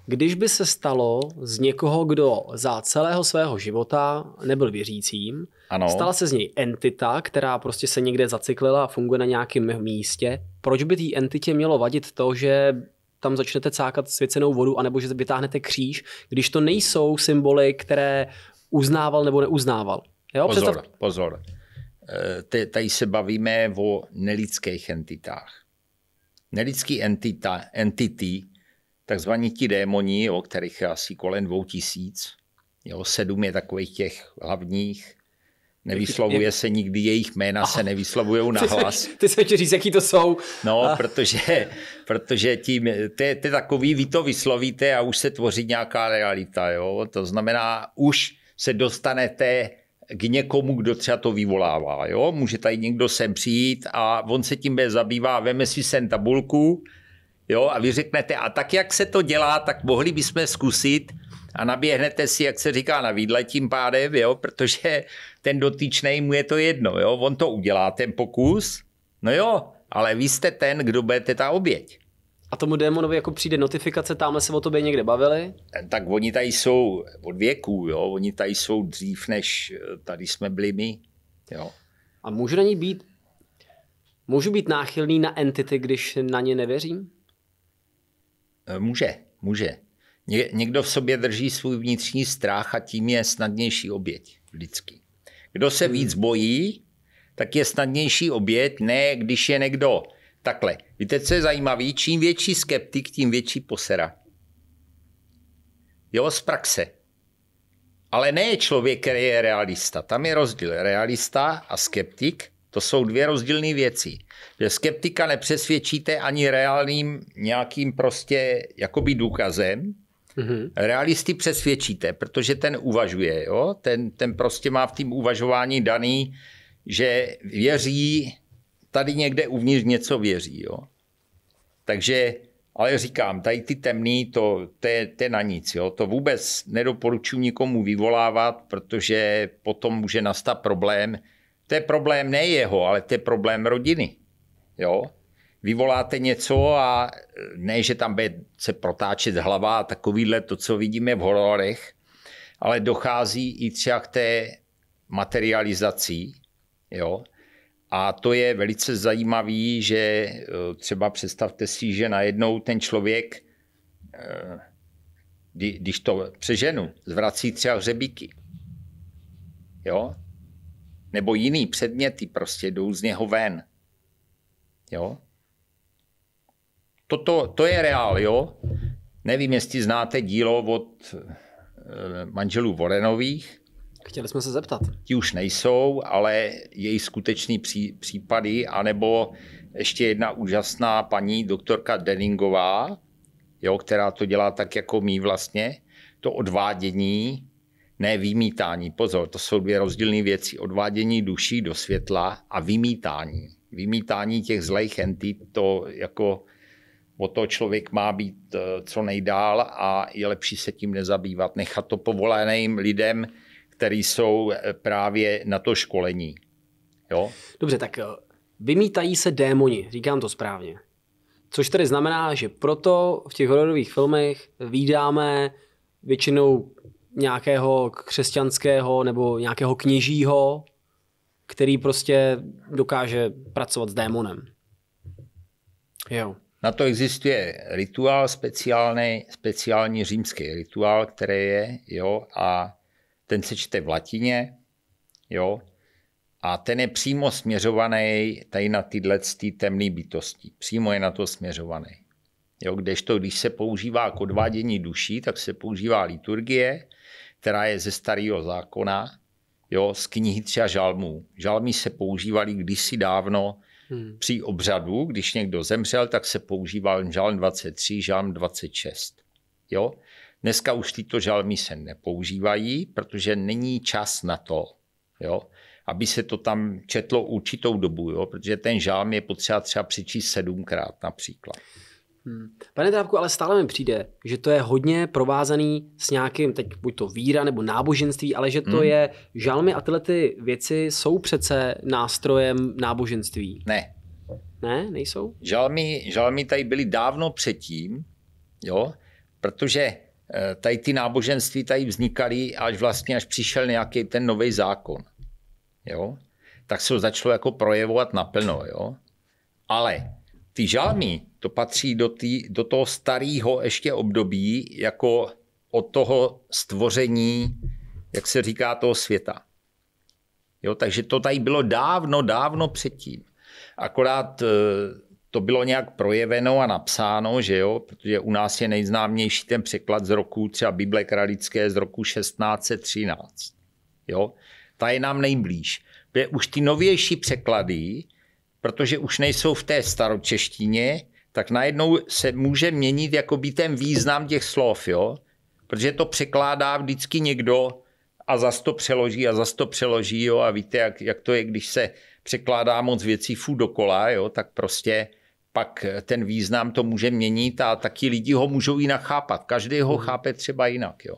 Když by se stalo z někoho, kdo za celého svého života nebyl věřícím, ano. stala se z něj entita, která prostě se někde zacyklila a funguje na nějakém místě, proč by té entitě mělo vadit to, že tam začnete cákat svěcenou vodu, anebo že vytáhnete kříž, když to nejsou symboly, které uznával nebo neuznával. Jo, pozor, představ... pozor. E, tady se bavíme o nelidských entitách. Nelidský entita, entity, takzvaní ti démoni, o kterých asi kolem dvou tisíc, jo, sedm je takových těch hlavních, Nevyslovuje se nikdy, jejich jména se nevyslovují na hlas. Ty se říct, jaký to jsou. No, protože, protože tím, to je takový, vy to vyslovíte a už se tvoří nějaká realita. Jo? To znamená, už se dostanete k někomu, kdo třeba to vyvolává. Jo? Může tady někdo sem přijít a on se tím bude zabývá, veme si sem tabulku jo? a vy řeknete, a tak jak se to dělá, tak mohli bychom zkusit a naběhnete si, jak se říká, na výdle tím pádem, jo? protože ten dotyčný mu je to jedno. Jo? On to udělá, ten pokus, no jo, ale vy jste ten, kdo budete ta oběť a tomu démonovi jako přijde notifikace, tamhle se o tobě někde bavili? Eh, tak oni tady jsou od věků, jo? oni tady jsou dřív, než eh, tady jsme byli my. Jo? A můžu na ní být, můžu být náchylný na entity, když na ně nevěřím? Eh, může, může. Ně, někdo v sobě drží svůj vnitřní strach a tím je snadnější oběť vždycky. Kdo se hmm. víc bojí, tak je snadnější oběť, ne když je někdo Takhle. Víte, co je zajímavé? Čím větší skeptik, tím větší posera. Jo, z praxe. Ale ne je člověk, který je realista. Tam je rozdíl. Realista a skeptik, to jsou dvě rozdílné věci. Že skeptika nepřesvědčíte ani reálným nějakým prostě jakoby důkazem, Mm-hmm. Realisty přesvědčíte, protože ten uvažuje, jo? Ten, ten prostě má v tým uvažování daný, že věří tady někde uvnitř něco věří. Jo? Takže, ale říkám, tady ty temný, to, to, je, to je na nic. Jo? To vůbec nedoporučuji nikomu vyvolávat, protože potom může nastat problém. To je problém ne jeho, ale to je problém rodiny. Jo? Vyvoláte něco a e, ne, že tam bude se protáčet hlava a takovýhle to, co vidíme v hororech, ale dochází i třeba k té materializací. Jo? A to je velice zajímavé, že eh, třeba představte si, že najednou ten člověk, eh, když to přeženu, zvrací třeba hřebíky. Jo? Nebo jiný předměty prostě jdou z něho ven. Jo? Toto, to je reál, jo? Nevím, jestli znáte dílo od eh, manželů Vorenových, Chtěli jsme se zeptat. Ti už nejsou, ale její skutečný pří, případy, anebo ještě jedna úžasná paní, doktorka Denningová, jo, která to dělá tak jako mý vlastně, to odvádění, ne vymítání. Pozor, to jsou dvě rozdílné věci. Odvádění duší do světla a vymítání. Vymítání těch zlejch entit, to jako o to člověk má být eh, co nejdál a je lepší se tím nezabývat. Nechat to povoleným lidem, které jsou eh, právě na to školení. Jo? Dobře, tak eh, vymítají se démoni, říkám to správně. Což tedy znamená, že proto v těch hororových filmech výdáme většinou nějakého křesťanského nebo nějakého kněžího, který prostě dokáže pracovat s démonem. Jo. Na to existuje rituál speciální, speciální římský rituál, který je, jo, a ten se čte v latině, jo, a ten je přímo směřovaný tady na tyhle ty temné bytosti. Přímo je na to směřovaný. Jo, kdežto, když se používá k odvádění duší, tak se používá liturgie, která je ze starého zákona, jo, z knihy třeba žalmů. Žalmy se používaly kdysi dávno hmm. při obřadu, když někdo zemřel, tak se používal žalm 23, žalm 26. Jo? Dneska už tyto žalmy se nepoužívají, protože není čas na to, jo, aby se to tam četlo určitou dobu, jo, protože ten žálm je potřeba třeba přečíst sedmkrát například. Hmm. Pane Trávku, ale stále mi přijde, že to je hodně provázaný s nějakým, teď buď to víra nebo náboženství, ale že to hmm. je, žalmy a tyhle ty věci jsou přece nástrojem náboženství. Ne. Ne, nejsou? Žalmy, žalmy tady byly dávno předtím, jo, protože Eh, tady ty náboženství tady vznikaly až vlastně, až přišel nějaký ten nový zákon. Jo? Tak se ho začalo jako projevovat naplno. Jo? Ale ty žádný, to patří do, tý, do toho starého ještě období, jako od toho stvoření, jak se říká, toho světa. Jo, takže to tady bylo dávno, dávno předtím. Akorát eh, to bylo nějak projeveno a napsáno, že jo, protože u nás je nejznámější ten překlad z roku třeba Bible kralické z roku 1613. Jo, ta je nám nejblíž. Protože už ty novější překlady, protože už nejsou v té staročeštině, tak najednou se může měnit jakoby ten význam těch slov, jo? protože to překládá vždycky někdo a zas to přeloží a zas to přeloží jo? a víte, jak, jak to je, když se překládá moc věcí fů dokola, jo? tak prostě pak eh, ten význam to může měnit a taky lidi ho můžou jinak chápat. Každý ho mhm. chápe třeba jinak. Jo.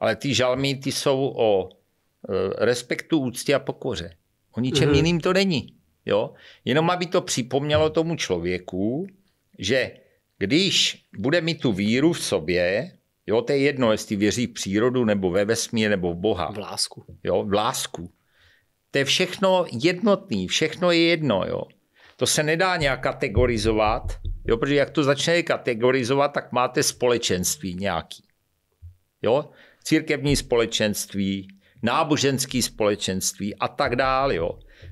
Ale ty žalmy, ty jsou o eh, respektu, úctě a pokoře. O ničem mm-hmm. jiným to není. Jo? Jenom aby to připomnělo tomu člověku, že když bude mít tu víru v sobě, jo, to je jedno, jestli věří v přírodu, nebo ve vesmír, nebo v Boha. V lásku. Jo, v lásku. To je všechno jednotný, všechno je jedno, jo. To se nedá nějak kategorizovat, jo, protože jak to začne kategorizovat, tak máte společenství nějaký. Jo? Církevní společenství, náboženský společenství a tak dále. Jo?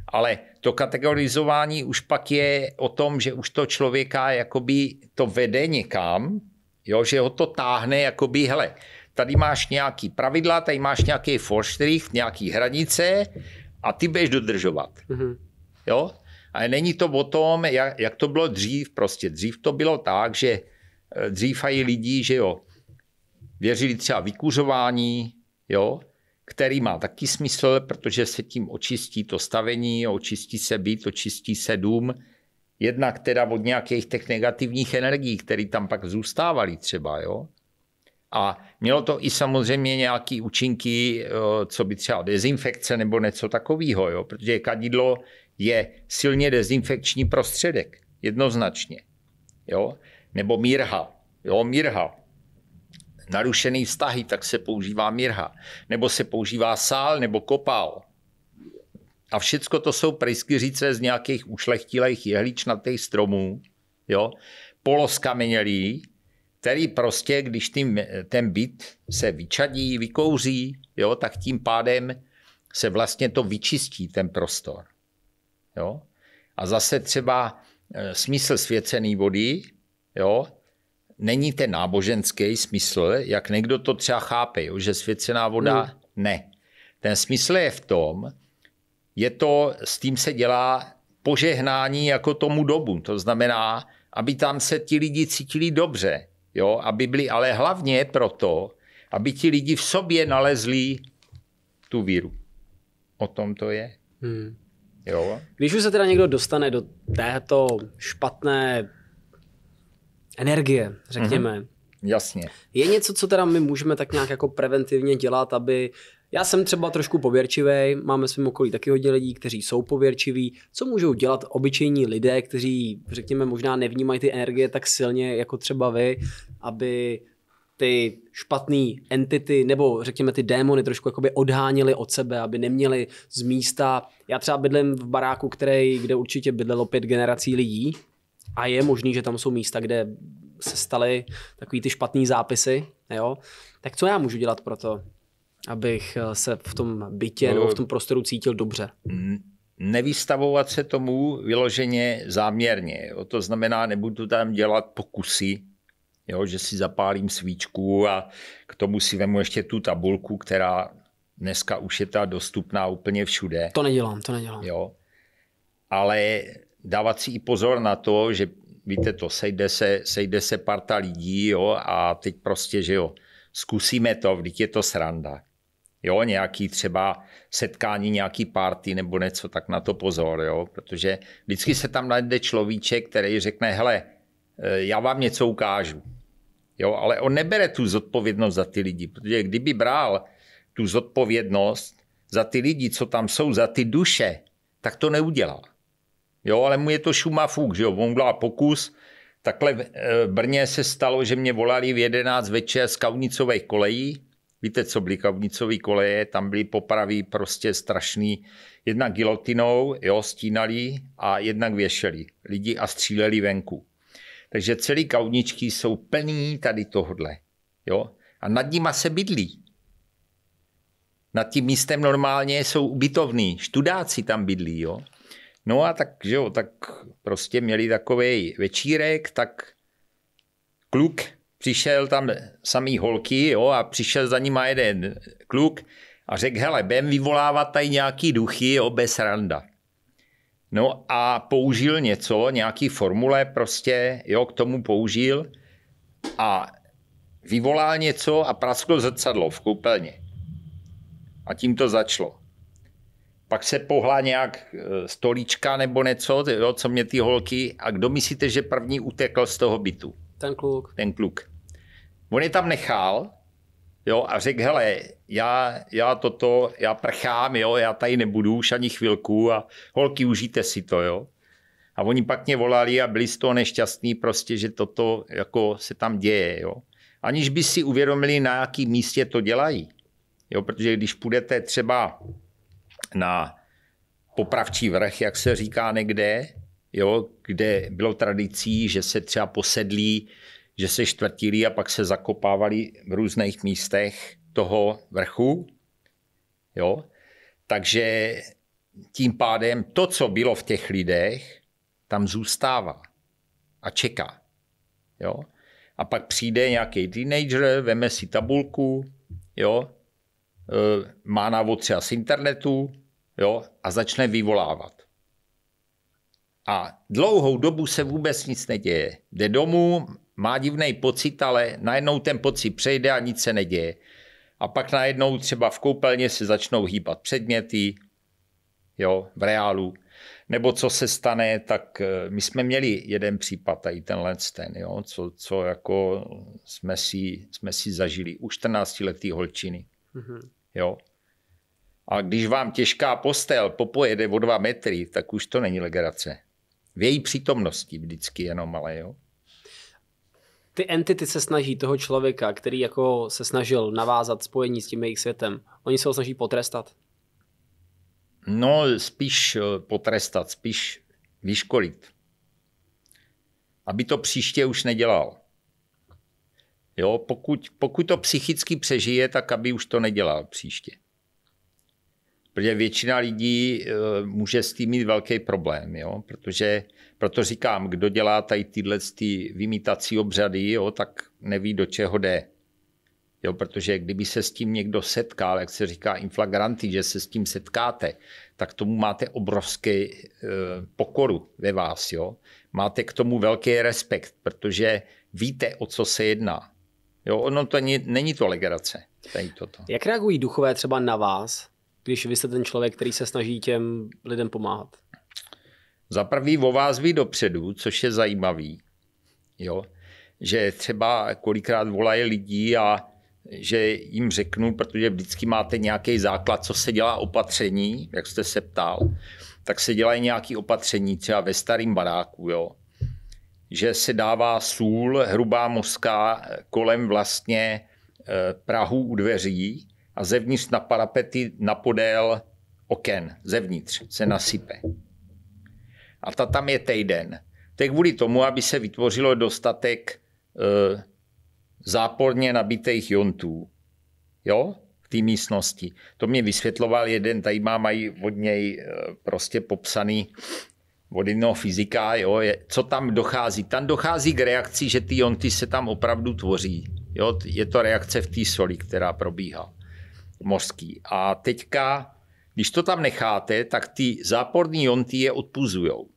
Ale to kategorizování už pak je o tom, že už to člověka jakoby to vede někam, jo? že ho to táhne jakoby, hele, tady máš nějaký pravidla, tady máš nějaký forštrych, nějaký hranice a ty budeš dodržovat. Mm-hmm. Jo? Ale není to o tom, jak, jak to bylo dřív. Prostě dřív to bylo tak, že eh, dřív i lidi, že jo, věřili třeba vykuřování, jo, který má taky smysl, protože se tím očistí to stavení, očistí se byt, očistí se dům, jednak teda od nějakých těch negativních energií, které tam pak zůstávaly třeba, jo. A mělo to i samozřejmě nějaké účinky, eh, co by třeba dezinfekce nebo něco takového, jo, protože kadidlo je silně dezinfekční prostředek, jednoznačně. Jo? Nebo mírha. Jo, mírha. Narušený vztahy, tak se používá mírha. Nebo se používá sál nebo kopál. A všecko to jsou pryskyřice z nějakých ušlechtilých jehličnatých stromů, jo, poloskamenělý, který prostě, když tím, ten byt se vyčadí, vykouří, jo, tak tím pádem se vlastně to vyčistí, ten prostor. Jo? A zase třeba e, smysl svěcený vody, jo, není ten náboženský smysl, jak někdo to třeba chápe, jo, že svěcená voda hmm. ne. Ten smysl je v tom, je to, s tím se dělá požehnání jako tomu dobu. To znamená, aby tam se ti lidi cítili dobře, jo, aby byli, ale hlavně proto, aby ti lidi v sobě nalezli tu víru. O tom to je. Hmm. Jo. Když už se teda někdo dostane do této špatné energie, řekněme. Mm-hmm. Jasně. Je něco, co teda my můžeme tak nějak jako preventivně dělat, aby já jsem třeba trošku pověrčivý, máme svým okolí taky hodně lidí, kteří jsou pověrčiví. Co můžou dělat obyčejní lidé, kteří, řekněme, možná nevnímají ty energie tak silně jako třeba vy, aby ty špatné entity nebo řekněme ty démony trošku jakoby odháněli od sebe, aby neměli z místa. Já třeba bydlím v baráku, který, kde určitě bydlelo pět generací lidí a je možný, že tam jsou místa, kde se staly takový ty špatné zápisy, jo? tak co já můžu dělat pro to, abych eh, se v tom bytě no. nebo v tom prostoru cítil dobře? Nevystavovat se tomu vyloženě záměrně. Jo? To znamená, nebudu tam dělat pokusy, jo, že si zapálím svíčku a k tomu si vemu ještě tu tabulku, která dneska už je ta dostupná úplně všude. To nedělám, to nedělám. Jo. Ale dávat si i pozor na to, že víte to, sejde se, sejde se parta lidí jo, a teď prostě, že jo, zkusíme to, vždyť je to sranda. Jo, nějaký třeba setkání, nějaký party nebo něco, tak na to pozor, jo, protože vždycky se tam najde človíček, který řekne, hele, e, já vám něco ukážu. Jo, ale on nebere tu zodpovědnost za ty lidi, protože kdyby bral tu zodpovědnost za ty lidi, co tam jsou, za ty duše, tak to neudělal. Jo, ale mu je to šuma fuk, že jo, on byl pokus, takhle eh, v Brně se stalo, že mě volali v 11 večer z Kaunicových kolejí, víte, co byly Kaunicové koleje, tam byly popravy prostě strašný, jednak gilotinou, jo, stínali a jednak věšeli lidi a stříleli venku. Takže celý kauničky jsou plný tady tohle. Jo? A nad nima se bydlí. Nad tím místem normálně jsou ubytovní, študáci tam bydlí. Jo? No a tak, že jo, tak prostě měli takový večírek, tak kluk přišel tam samý holky jo, a přišel za nima jeden kluk a řekl, hele, během vyvolávat tady nějaký duchy, jo, bez randa. No a použil něco, nějaký formule prostě, jo, k tomu použil a vyvolal něco a prasklo zrcadlo v koupelně. A tím to začalo. Pak se pohla nějak eh, stolíčka nebo něco, jo, co mě ty holky, a kdo myslíte, že první utekl z toho bytu? Ten kluk. Ten kluk. On je tam nechal Jo, a řekl, hele, já, já toto, já prchám, jo, já tady nebudu už ani chvilku a holky, užijte si to, jo. A oni pak mě volali a byli z toho nešťastní prostě, že toto jako se tam děje, jo. Aniž by si uvědomili, na jakým místě to dělají. Jo, protože když půjdete třeba na popravčí vrch, jak se říká někde, jo, kde bylo tradicí, že se třeba posedlí že se štvrtili a pak se zakopávali v různých místech toho vrchu. Jo? Takže tím pádem to, co bylo v těch lidech, tam zůstává a čeká. Jo? A pak přijde nějaký teenager, veme si tabulku, jo? E, má návod třeba z internetu jo? a začne vyvolávat. A dlouhou dobu se vůbec nic neděje. Jde domů, má divný pocit, ale najednou ten pocit přejde a nic se neděje. A pak najednou třeba v koupelně se začnou hýbat předměty, jo, v reálu. Nebo co se stane, tak eh, my jsme měli jeden případ, tady tenhle ten, jo, co, co jako jsme si, jsme si zažili u 14 letý holčiny. Mm-hmm. Jo. A když vám těžká postel popojede o dva metry, tak už to není legrace. V její přítomnosti vždycky jenom, ale jo ty entity se snaží toho člověka, který jako se snažil navázat spojení s tím jejich světem, oni se ho snaží potrestat? No, spíš eh, potrestat, spíš vyškolit. Aby to příště už nedělal. Jo, pokud, pokud to psychicky přežije, tak aby už to nedělal příště. Protože většina lidí eh, může s tím mít velký problém, jo, protože proto říkám, kdo dělá tady tyhle ty vymítací obřady, jo, tak neví, do čeho jde. Jo, protože kdyby se s tím někdo setkal, jak se říká inflagranty, že se s tím setkáte, tak tomu máte obrovský eh, pokoru ve vás. Jo? Máte k tomu velký respekt, protože víte, o co se jedná. Jo, ono to není, není to legerace. toto. Jak reagují duchové třeba na vás, když vy jste ten člověk, který se snaží těm lidem pomáhat? Za prvý o vás ví dopředu, což je zajímavý, jo? že třeba kolikrát volají lidi a že jim řeknu, protože vždycky máte nějaký základ, co se dělá opatření, jak jste se ptal, tak se dělají nějaké opatření třeba ve starém baráku, jo? že se dává sůl, hrubá mozka kolem vlastně eh, Prahu u dveří a zevnitř na parapety napodél oken, zevnitř se nasype a ta tam je týden. To je kvůli tomu, aby se vytvořilo dostatek e, záporně nabitých jontů. Jo? V té místnosti. To mě vysvětloval jeden, tady má mají od něj eh, prostě popsaný od jednoho fyzika, jo, je, co tam dochází. Tam dochází k reakci, že ty jonty se tam opravdu tvoří. Jo, je to reakce v té soli, která probíhá mořský. A teďka, když to tam necháte, tak ty záporní jonty je odpuzujou.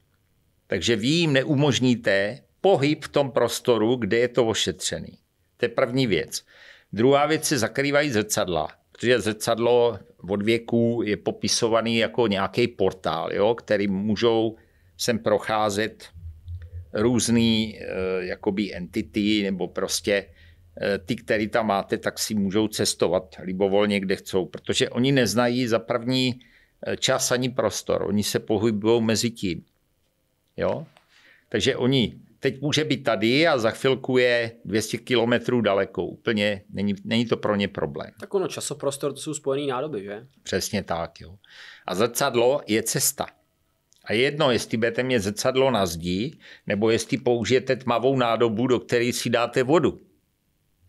Takže vy jim neumožníte pohyb v tom prostoru, kde je to ošetřený. To je první věc. Druhá věc se zakrývají zrcadla, protože zrcadlo od věku je popisovaný jako nějaký portál, jo, který můžou sem procházet různý e, jakoby entity nebo prostě e, ty, který tam máte, tak si můžou cestovat libovolně, kde chcou, protože oni neznají za první eh, čas ani prostor. Oni se pohybují mezi tím. Jo? Takže oni teď může být tady a za chvilku je 200 kilometrů daleko. Úplně není, není to pro ně problém. Tak ono, časoprostor to jsou spojené nádoby, že? Přesně tak, jo. A zrcadlo je cesta. A jedno, jestli budete mít zrcadlo na zdi, nebo jestli použijete tmavou nádobu, do které si dáte vodu.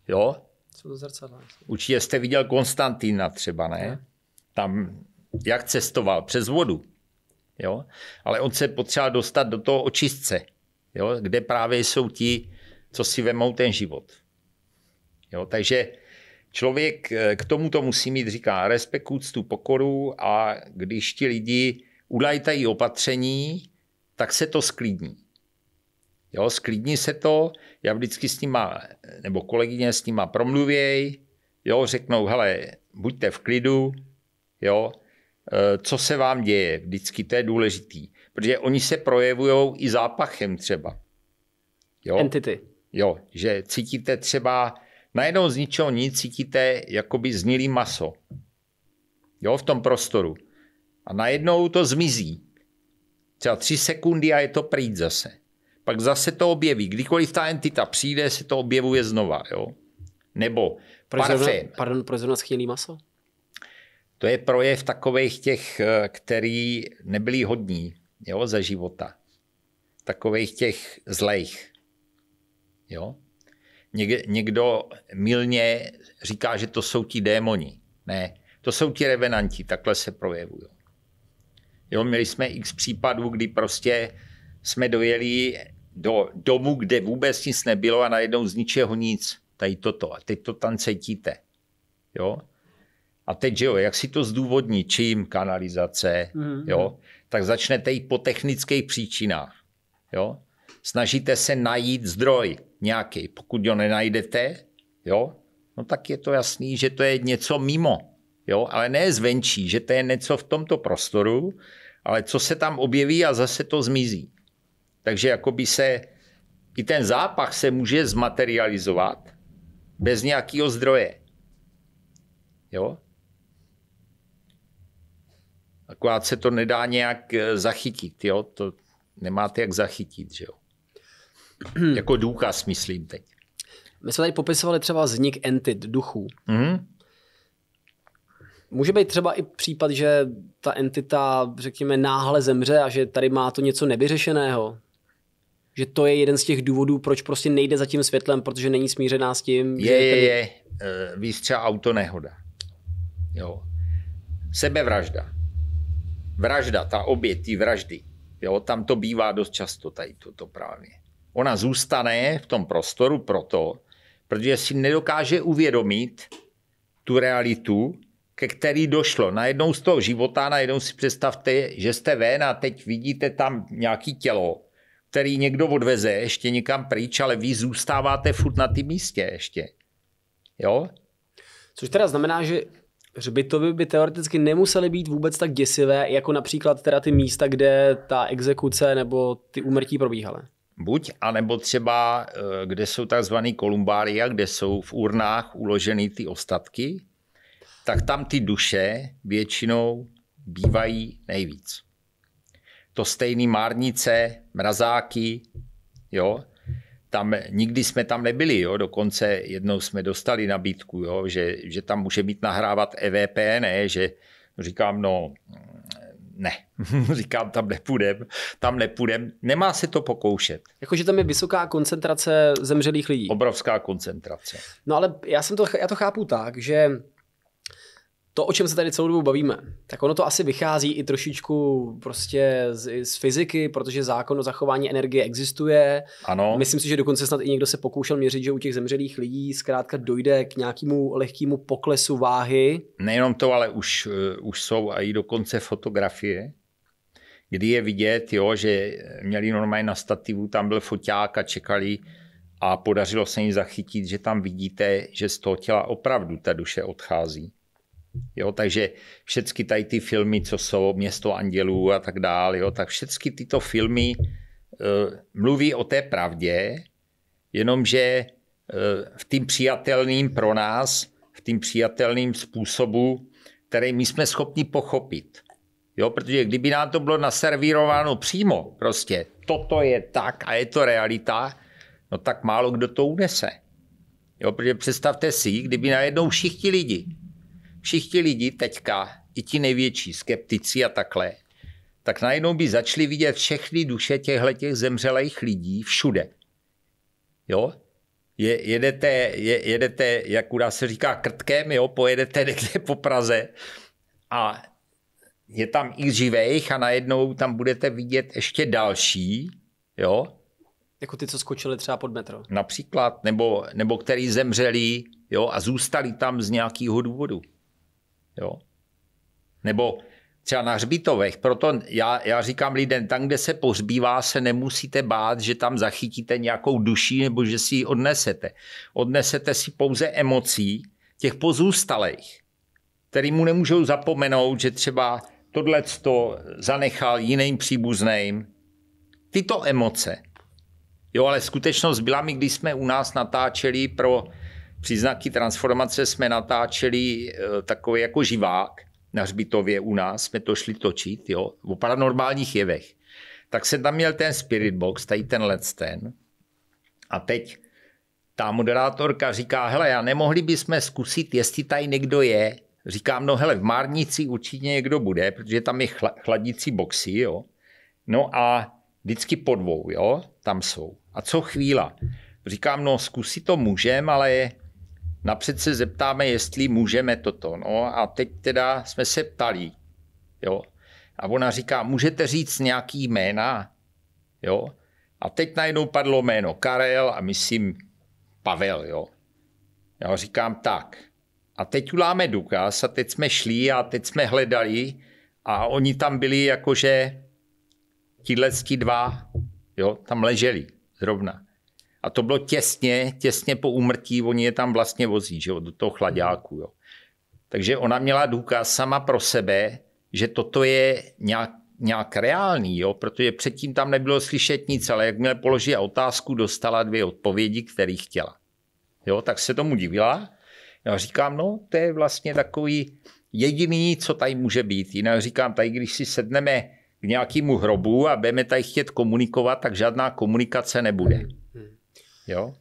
Jo? Co to zrcadlo? Určitě jste viděl Konstantina třeba, ne? ne? Tam jak cestoval? Přes vodu. Jo? Ale on se potřeba dostat do toho očistce, jo? kde právě jsou ti, co si vemou ten život. Jo? Takže člověk eh, k tomuto musí mít, říká, respekt, úctu, pokoru a když ti lidi ulajtají opatření, tak se to sklidní. Jo, sklidní se to, já vždycky s nima, nebo kolegyně s nima promluvěj, jo, řeknou, hele, buďte v klidu, jo, Eh, co se vám děje. Vždycky to je důležitý. Protože oni se projevují i zápachem třeba. Jo? Entity. Jo, že cítíte třeba, najednou z ničeho nic cítíte jakoby znilý maso. Jo, v tom prostoru. A najednou to zmizí. Třeba tři sekundy a je to pryč zase. Pak zase to objeví. Kdykoliv ta entita přijde, se to objevuje znova. Jo? Nebo parfém. Pardon, proč zrovna maso? to je projev takových těch, eh, který nebyli hodní jo, ze života. Takových těch zlejch. Jo? Něk, někdo milně říká, že to jsou ti démoni. Ne, to jsou ti revenanti, takhle se projevují. Jo, měli jsme x případů, kdy prostě jsme dojeli do domu, kde vůbec nic nebylo a najednou z ničeho nic. Tady toto. A teď to tam cítíte. Jo? A teď, že jo, jak si to zdůvodní, čím kanalizace, mm-hmm. jo, tak začnete jít po technických příčinách. Jo. Snažíte se najít zdroj nějaký. Pokud ho nenajdete, jo, no tak je to jasný, že to je něco mimo. Jo, ale ne zvenčí, že to je něco v tomto prostoru, ale co se tam objeví a zase to zmizí. Takže jakoby se i ten zápach se může zmaterializovat bez nějakého zdroje. Jo? Akorát se to nedá nějak eh, zachytit, jo? To nemáte jak zachytit, že jo? Hmm. jako důkaz, myslím teď. My jsme tady popisovali třeba vznik entit, duchů. Mm-hmm. Může být třeba i případ, že ta entita, řekněme, náhle zemře a že tady má to něco nevyřešeného. Že to je jeden z těch důvodů, proč prostě nejde za tím světlem, protože není smířená s tím. Je, že je, tady... je. Eh, Víš třeba autonehoda. Jo. Sebevražda vražda, ta oběť ty vraždy, jo, tam to bývá dost často tady toto právě. Ona zůstane v tom prostoru proto, protože si nedokáže uvědomit tu realitu, ke který došlo. Najednou z toho života, najednou si představte, že jste ven a teď vidíte tam nějaký tělo, který někdo odveze ještě někam pryč, ale vy zůstáváte furt na tom místě ještě. Jo? Což teda znamená, že hřbitovy by teoreticky nemusely být vůbec tak děsivé, jako například teda ty místa, kde ta exekuce nebo ty úmrtí probíhaly. Buď, anebo třeba, eh, kde jsou takzvané kolumbária, kde jsou v urnách uloženy ty ostatky, tak tam ty duše většinou bývají nejvíc. To stejný márnice, mrazáky, jo, tam nikdy jsme tam nebyli, jo, dokonce jednou jsme dostali nabídku, jo, že, že tam může být nahrávat EVP, ne, že říkám, no ne, říkám, tam nepůjdem, tam nepůjdem, nemá se to pokoušet. Jakože tam je vysoká koncentrace zemřelých lidí. Obrovská koncentrace. No ale já, jsem to, já to chápu tak, že to, o čem se tady celou dobu bavíme, tak ono to asi vychází i trošičku prostě z, z fyziky, protože zákon o zachování energie existuje. Ano. Myslím si, že dokonce snad i někdo se pokoušel měřit, že u těch zemřelých lidí zkrátka dojde k nějakému lehkému poklesu váhy. Nejenom to, ale už, eh, už jsou a i dokonce fotografie, kdy je vidět, jo, že měli normálně na stativu, tam byl foťák a čekali a podařilo se jim zachytit, že tam vidíte, že z toho těla opravdu ta duše odchází. Jo, takže všechny tady ty filmy, co jsou Město andělů a tak dále, jo, tak všechny tyto filmy e, mluví o té pravdě, jenomže e, eh, v tím přijatelným pro nás, v tím přijatelným způsobu, který my jsme schopni pochopit. Jo, protože kdyby nám to bylo naservírováno přímo, prostě toto je tak a je to realita, no tak málo kdo to unese. Jo, protože představte si, kdyby najednou všichni lidi všichni lidi teďka, i ti největší skeptici a takhle, tak najednou by začali vidět všechny duše těchto těch zemřelých lidí všude. Jo? Je, jedete, je, jedete, jak u nás se říká, krtkem, jo? pojedete někde po Praze a je tam i živých a najednou tam budete vidět ještě další, jo? Jako ty, co skočili třeba pod metro. Například, nebo, nebo který zemřeli, jo, a zůstali tam z nějakého důvodu. Jo? Nebo třeba na hřbitovech. Proto já, já říkám lidem, tam, kde se pohřbívá, se nemusíte bát, že tam zachytíte nějakou duši nebo že si ji odnesete. Odnesete si pouze emocí těch pozůstalých, který mu nemůžou zapomenout, že třeba tohle to zanechal jiným příbuzným. Tyto emoce. Jo, ale skutečnost byla, my když jsme u nás natáčeli pro příznaky transformace jsme natáčeli eh, takový jako živák na Hřbitově u nás, jsme to šli točit, jo, o paranormálních jevech. Tak jsem tam měl ten spirit box, tady let ten. A teď ta moderátorka říká, hele, já nemohli bychom zkusit, jestli tady někdo je. Říkám, no hele, v Márnici určitě někdo bude, protože tam je chladící boxy, jo. No a vždycky po dvou, jo, tam jsou. A co chvíla? Říkám, no zkusit to můžem, ale napřed no se zeptáme, jestli můžeme toto. No a teď teda jsme se ptali, jo. A ona říká, můžete říct nějaký jména, jo. A teď najednou padlo jméno Karel a myslím Pavel, jo. Já říkám tak. A teď uláme důkaz a teď jsme šli a teď jsme hledali a oni tam byli jakože tíhle dva, jo, tam leželi zrovna. A to bylo těsně, těsně po úmrtí, oni je tam vlastně vozí, že jo, do toho chladáku, jo. Takže ona měla důkaz sama pro sebe, že toto je nějak, nějak reálný, jo, protože předtím tam nebylo slyšet nic, ale jakmile položila otázku, dostala dvě odpovědi, které chtěla. Jo, tak se tomu divila. Já říkám, no, to je vlastně takový jediný, co tady může být. Jinak říkám, tady když si sedneme k nějakému hrobu a budeme tady chtět komunikovat, tak žádná komunikace nebude. Jo?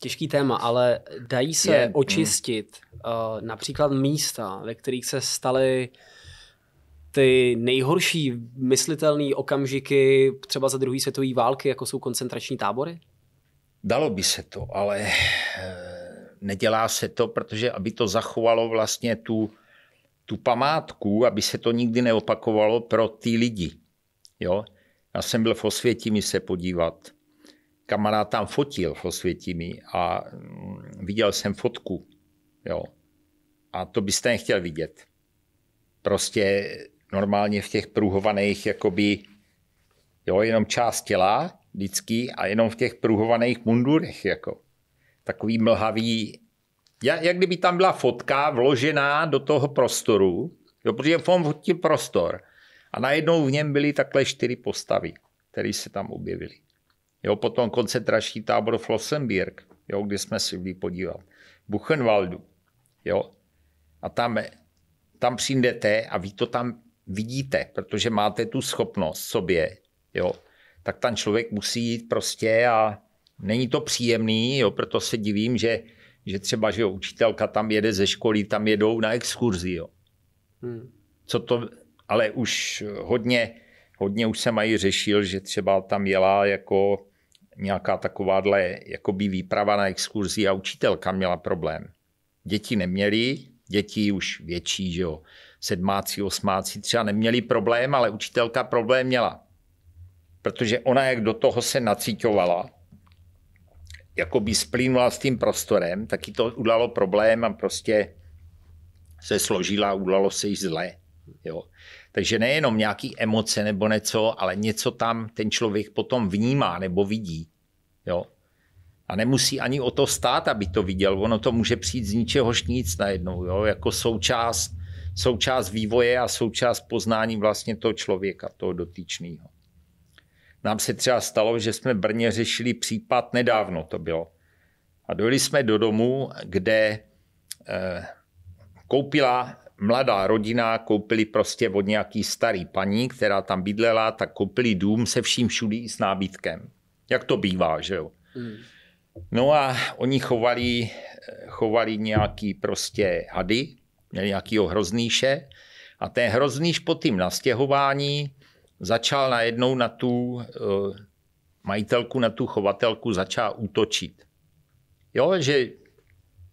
Těžký téma, ale dají se je, mm. očistit mm. uh, například místa, ve kterých se staly ty nejhorší myslitelné okamžiky třeba za druhé světové války, jako jsou koncentrační tábory? Dalo by se to, ale eh, nedělá se to, protože aby to zachovalo vlastně tu, tu památku, aby se to nikdy neopakovalo pro ty lidi. Jo? Já jsem byl v Osvětimi se podívat kamarád tam fotil v Osvětimi a mm, viděl jsem fotku, jo. A to byste nechtěl vidět. Prostě normálně v těch průhovaných jakoby, jo, jenom část těla vždycky a jenom v těch průhovaných mundurech, jako. Takový mlhavý, jak, jak kdyby tam byla fotka vložená do toho prostoru, jo, protože on fotil prostor a najednou v něm byly takhle čtyři postavy, které se tam objevily. Jo, potom koncentrační tábor Flossenbürg, jo, kdy jsme si byli podívat. Buchenwaldu. Jo. A tam, tam přijdete a vy to tam vidíte, protože máte tu schopnost sobě. Jo. Tak tam člověk musí jít prostě a není to příjemný, jo, proto se divím, že, že třeba že jo, učitelka tam jede ze školy, tam jedou na exkurzi. Jo. Hmm. Co to, ale už hodně, hodně už se mají řešil, že třeba tam jela jako nějaká takováhle jakoby výprava na exkurzi a učitelka měla problém. Děti neměly, děti už větší, že jo, sedmáci, osmáci třeba neměli problém, ale učitelka problém měla. Protože ona jak do toho se nacíťovala, jako by splínula s tím prostorem, taky to udalo problém a prostě se složila, udalo se jí zle. Jo. Takže nejenom nějaký emoce nebo něco, ale něco tam ten člověk potom vnímá nebo vidí. Jo? A nemusí ani o to stát, aby to viděl. Ono to může přijít z ničeho nic najednou, jo? jako součást, součást vývoje a součást poznání vlastně toho člověka, toho dotyčného. Nám se třeba stalo, že jsme v Brně řešili případ, nedávno to bylo. A dojeli jsme do domu, kde eh, koupila mladá rodina koupili prostě od nějaký starý paní, která tam bydlela, tak koupili dům se vším všudy i s nábytkem. Jak to bývá, že jo? Hmm. No a oni chovali, chovali nějaký prostě hady, měli nějakýho hroznýše a ten hroznýš po tým nastěhování začal najednou na tu uh, majitelku, na tu chovatelku začal útočit. Jo, že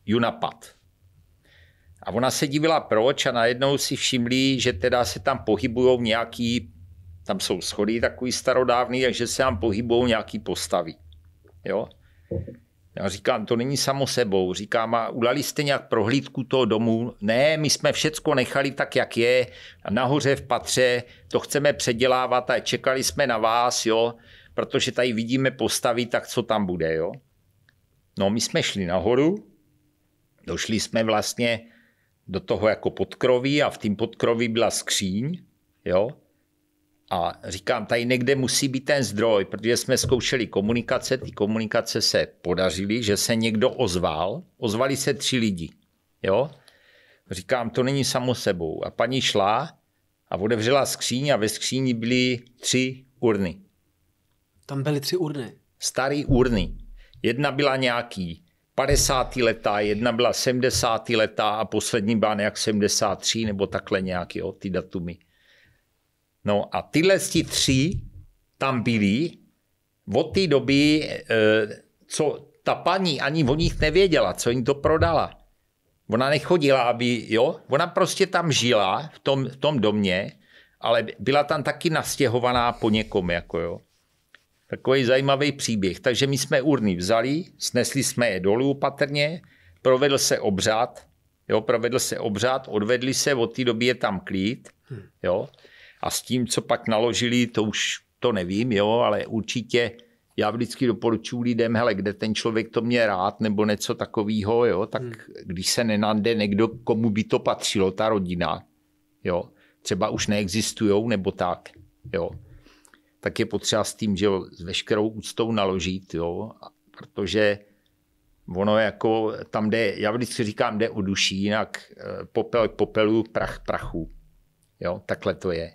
ju napad. A ona se divila proč a najednou si všimli, že teda se tam pohybují nějaký, tam jsou schody takový starodávný, takže se tam pohybují nějaký postavy. Jo? Já říkám, to není samo sebou. Říkám, a udali jste nějak prohlídku toho domu? Ne, my jsme všecko nechali tak, jak je. nahoře v patře to chceme předělávat a čekali jsme na vás, jo, protože tady vidíme postavy, tak co tam bude, jo. No, my jsme šli nahoru, došli jsme vlastně do toho jako podkroví a v tím podkroví byla skříň, jo. A říkám, tady někde musí být ten zdroj, protože jsme zkoušeli komunikace, ty komunikace se podařily, že se někdo ozval, ozvali se tři lidi, jo. Říkám, to není samo sebou. A paní šla a otevřela skříň a ve skříni byly tři urny. Tam byly tři urny? Starý urny. Jedna byla nějaký 50. leta, jedna byla 70. leta a poslední byla nějak 73 nebo takhle nějaký, jo, ty datumy. No a tyhle ti tři tam byli od té doby, eh, co ta paní ani o nich nevěděla, co jim to prodala. Ona nechodila, aby, jo, ona prostě tam žila v tom, v tom domě, ale byla tam taky nastěhovaná po někom, jako jo takový zajímavý příběh. Takže my jsme urny vzali, snesli jsme je dolů patrně, provedl se obřad, jo, provedl se obřad, odvedli se, od té doby je tam klid, hmm. jo, a s tím, co pak naložili, to už to nevím, jo, ale určitě já vždycky doporučuji lidem, hele, kde ten člověk to mě rád, nebo něco takového, jo, tak hmm. když se nenande někdo, komu by to patřilo, ta rodina, jo, třeba už neexistují, nebo tak, jo, tak je potřeba s tím, že jo, s veškerou úctou naložit, jo, protože ono jako tam jde, já vždycky říkám, jde o duši, jinak eh, popel k popelu, prach prachu. Jo, takhle to je.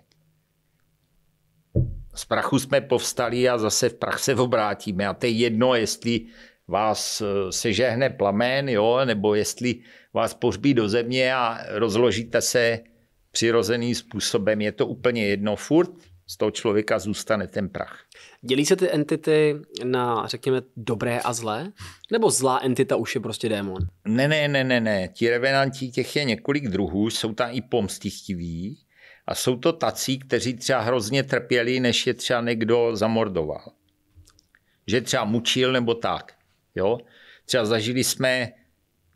Z prachu jsme povstali a zase v prach se obrátíme. A to je jedno, jestli vás eh, sežehne plamen, jo, nebo jestli vás pohřbí do země a rozložíte se přirozeným způsobem. Je to úplně jedno. Furt z toho člověka zůstane ten prach. Dělí se ty entity na, řekněme, dobré a zlé? Nebo zlá entita už je prostě démon? Ne, ne, ne, ne, ne. Ti revenanti, těch je několik druhů, jsou tam i pomstichtiví a jsou to tací, kteří třeba hrozně trpěli, než je třeba někdo zamordoval. Že třeba mučil nebo tak. Jo? Třeba zažili jsme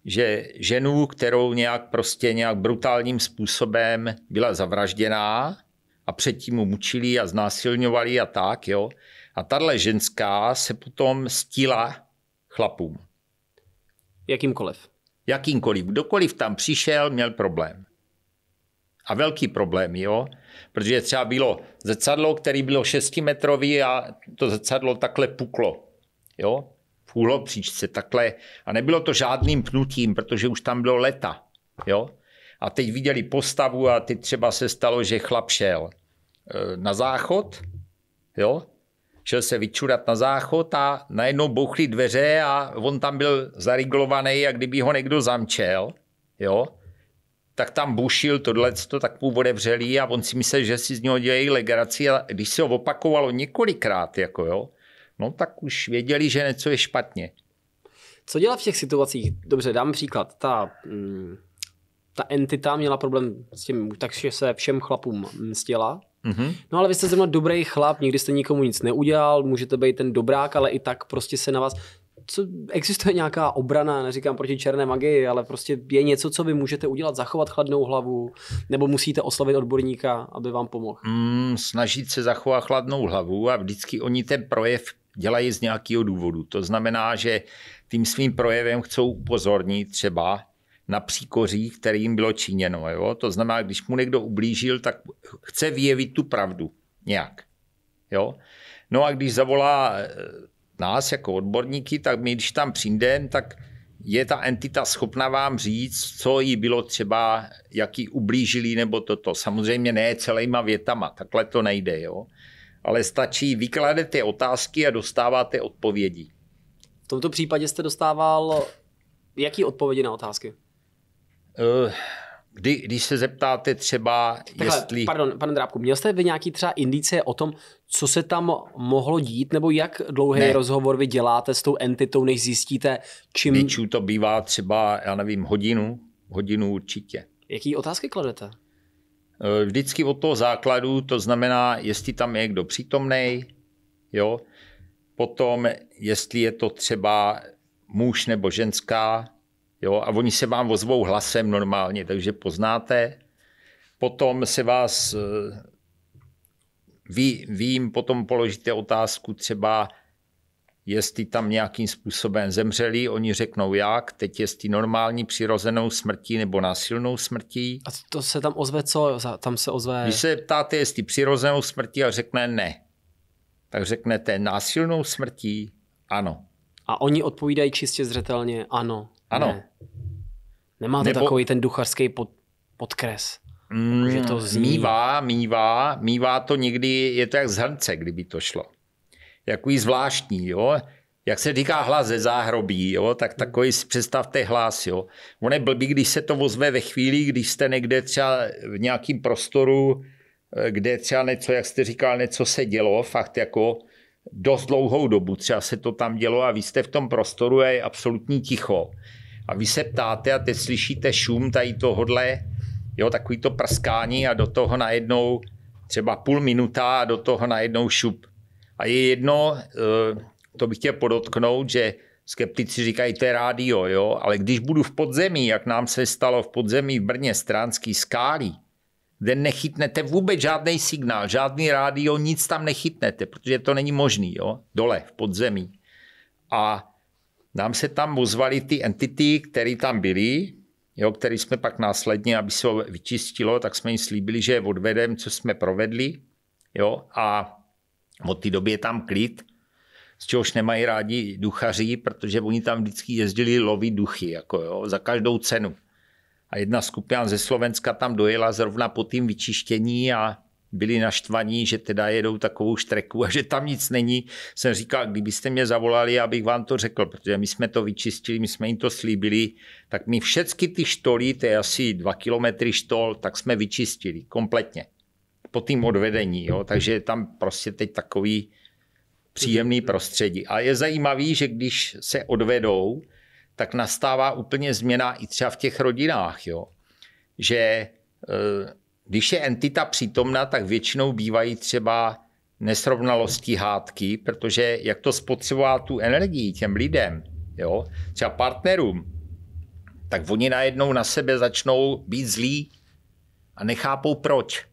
že ženu, kterou nějak prostě nějak brutálním způsobem byla zavražděná, a předtím mu mučili a znásilňovali a tak, jo. A tahle ženská se potom stila chlapům. Jakýmkoliv. Jakýmkoliv. Kdokoliv tam přišel, měl problém. A velký problém, jo. Protože třeba bylo zrcadlo, které bylo 6-metrový a to zrcadlo takhle puklo. Jo. V úhlopříčce takhle. A nebylo to žádným pnutím, protože už tam bylo leta. Jo a teď viděli postavu a teď třeba se stalo, že chlap šel e, na záchod, jo, šel se vyčurat na záchod a najednou bouchly dveře a on tam byl zariglovaný, jak kdyby ho někdo zamčel, jo, tak tam bušil tohle, to tak mu odevřeli a on si myslel, že si z něho dělají legraci a když se ho opakovalo několikrát, jako jo, no tak už věděli, že něco je špatně. Co dělat v těch situacích? Dobře, dám příklad. Ta mm, ta entita měla problém s tím, takže se všem chlapům mstila. Mm-hmm. No ale vy jste zrovna dobrý chlap, nikdy jste nikomu nic neudělal, můžete být ten dobrák, ale i tak prostě se na vás... Co, existuje nějaká obrana, neříkám proti černé magii, ale prostě je něco, co vy můžete udělat, zachovat chladnou hlavu, nebo musíte oslovit odborníka, aby vám pomohl? Mm, snažit se zachovat chladnou hlavu a vždycky oni ten projev dělají z nějakého důvodu. To znamená, že tím svým projevem chcou upozornit třeba na příkoří, který jim bylo činěno. Jo? To znamená, když mu někdo ublížil, tak chce vyjevit tu pravdu nějak. Jo? No a když zavolá eh, nás jako odborníky, tak my, když tam přijdeme, tak je ta entita schopna vám říct, co jí bylo třeba, jaký ublížili nebo toto. Samozřejmě ne celýma větama, takhle to nejde. Jo? Ale stačí vykládat ty otázky a dostáváte odpovědi. V tomto případě jste dostával jaký odpovědi na otázky? Eh, kdy, když se zeptáte třeba, Takhle, jestli... Pardon, pane Drábku, měl jste vy nějaký třeba indicie o tom, co se tam mohlo dít, nebo jak dlouhý ne. rozhovor vy děláte s tou entitou, než zjistíte, čím... Většinou to bývá třeba, já nevím, hodinu, hodinu určitě. Jaký otázky kladete? Eh, vždycky od toho základu, to znamená, jestli tam je kdo přítomný, jo, potom, jestli je to třeba muž nebo ženská, Jo, a oni se vám ozvou hlasem normálně, takže poznáte. Potom se vás, eh, vy, vy jim potom položíte otázku třeba, jestli tam nějakým způsobem zemřeli, oni řeknou jak, teď jestli normální přirozenou smrtí nebo násilnou smrtí. A to se tam ozve co? Tam se ozve... Když se ptáte, jestli přirozenou smrtí a řekne ne, tak řeknete násilnou smrtí ano. A oni odpovídají čistě zřetelně ano. Ano. Ne. Nemá to Nebo... takový ten ducharský pod, podkres. Mm, jako, že to zní. Mívá, mívá, mívá to někdy, je to jak z hrnce, kdyby to šlo. Jakový zvláštní, jo. Jak se říká hlas ze záhrobí, jo, tak takový si představte hlas. Jo. On je blbý, když se to vozve ve chvíli, když jste někde třeba v nějakém prostoru, eh, kde třeba něco, jak jste říkal, něco se dělo, fakt jako dost dlouhou dobu třeba se to tam dělo a vy jste v tom prostoru a je absolutní ticho a vy se ptáte a teď slyšíte šum tady tohodle, jo, takový to prskání a do toho najednou třeba půl minuta a do toho najednou šup. A je jedno, eh, to bych chtěl podotknout, že skeptici říkají, to je rádio, jo, ale když budu v podzemí, jak nám se stalo v podzemí v Brně stránský skálí, kde nechytnete vůbec žádný signál, žádný rádio, nic tam nechytnete, protože to není možný, jo, dole v podzemí. A nám se tam ozvaly ty entity, které tam byly, jo, který jsme pak následně, aby se ho vyčistilo, tak jsme jim slíbili, že je odvedem, co jsme provedli. Jo, a od té doby je tam klid, z čehož nemají rádi duchaři, protože oni tam vždycky jezdili lovit duchy, jako jo, za každou cenu. A jedna skupina ze Slovenska tam dojela zrovna po tím vyčištění a byli naštvaní, že teda jedou takovou štreku a že tam nic není. Jsem říkal, kdybyste mě zavolali, abych vám to řekl, protože my jsme to vyčistili, my jsme jim to slíbili, tak my všechny ty štoly, to je asi dva kilometry štol, tak jsme vyčistili kompletně po tým odvedení. Jo? Takže je tam prostě teď takový příjemný prostředí. A je zajímavý, že když se odvedou, tak nastává úplně změna i třeba v těch rodinách. Jo? Že eh, když je entita přítomna, tak většinou bývají třeba nesrovnalosti hádky, protože jak to spotřebová tu energii těm lidem, jo, třeba partnerům, tak oni najednou na sebe začnou být zlí a nechápou proč.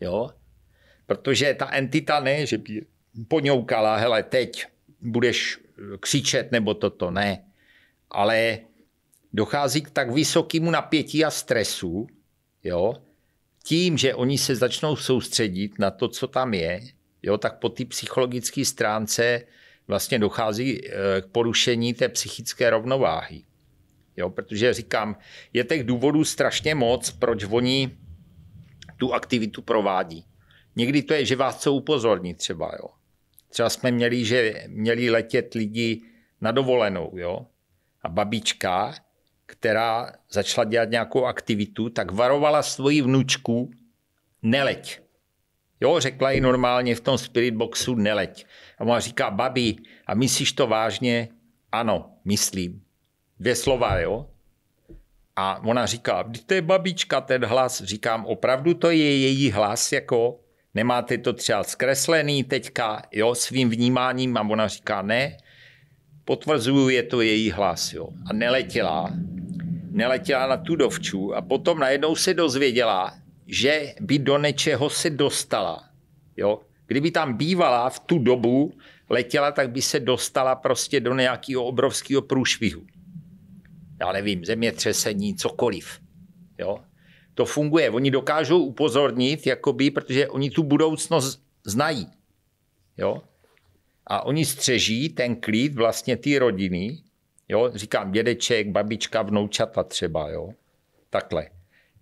Jo? Protože ta entita ne, že by poňoukala, hele, teď budeš křičet nebo toto, ne. Ale dochází k tak vysokému napětí a stresu, jo, tím, že oni se začnou soustředit na to, co tam je, jo, tak po té psychologické stránce vlastně dochází e, k porušení té psychické rovnováhy. Jo, protože říkám, je těch důvodů strašně moc, proč oni tu aktivitu provádí. Někdy to je, že vás co upozorní třeba. Jo. Třeba jsme měli, že měli letět lidi na dovolenou. Jo. A babička která začala dělat nějakou aktivitu, tak varovala svoji vnučku, neleď. Jo, řekla jí normálně v tom spirit boxu neleď. A ona říká, babi, a myslíš to vážně? Ano, myslím. Dvě slova, jo? A ona říká, to je babička, ten hlas. Říkám, opravdu to je její hlas, jako nemáte to třeba zkreslený teďka, jo, svým vnímáním. A ona říká, ne, potvrzuju, je to její hlas. Jo. A neletěla, neletěla na tu dovču a potom najednou se dozvěděla, že by do něčeho se dostala. Jo. Kdyby tam bývala v tu dobu, letěla, tak by se dostala prostě do nějakého obrovského průšvihu. Já nevím, zemětřesení, cokoliv. Jo? To funguje. Oni dokážou upozornit, jakoby, protože oni tu budoucnost znají. Jo? a oni střeží ten klid vlastně té rodiny, jo, říkám dědeček, babička, vnoučata třeba, jo, takhle.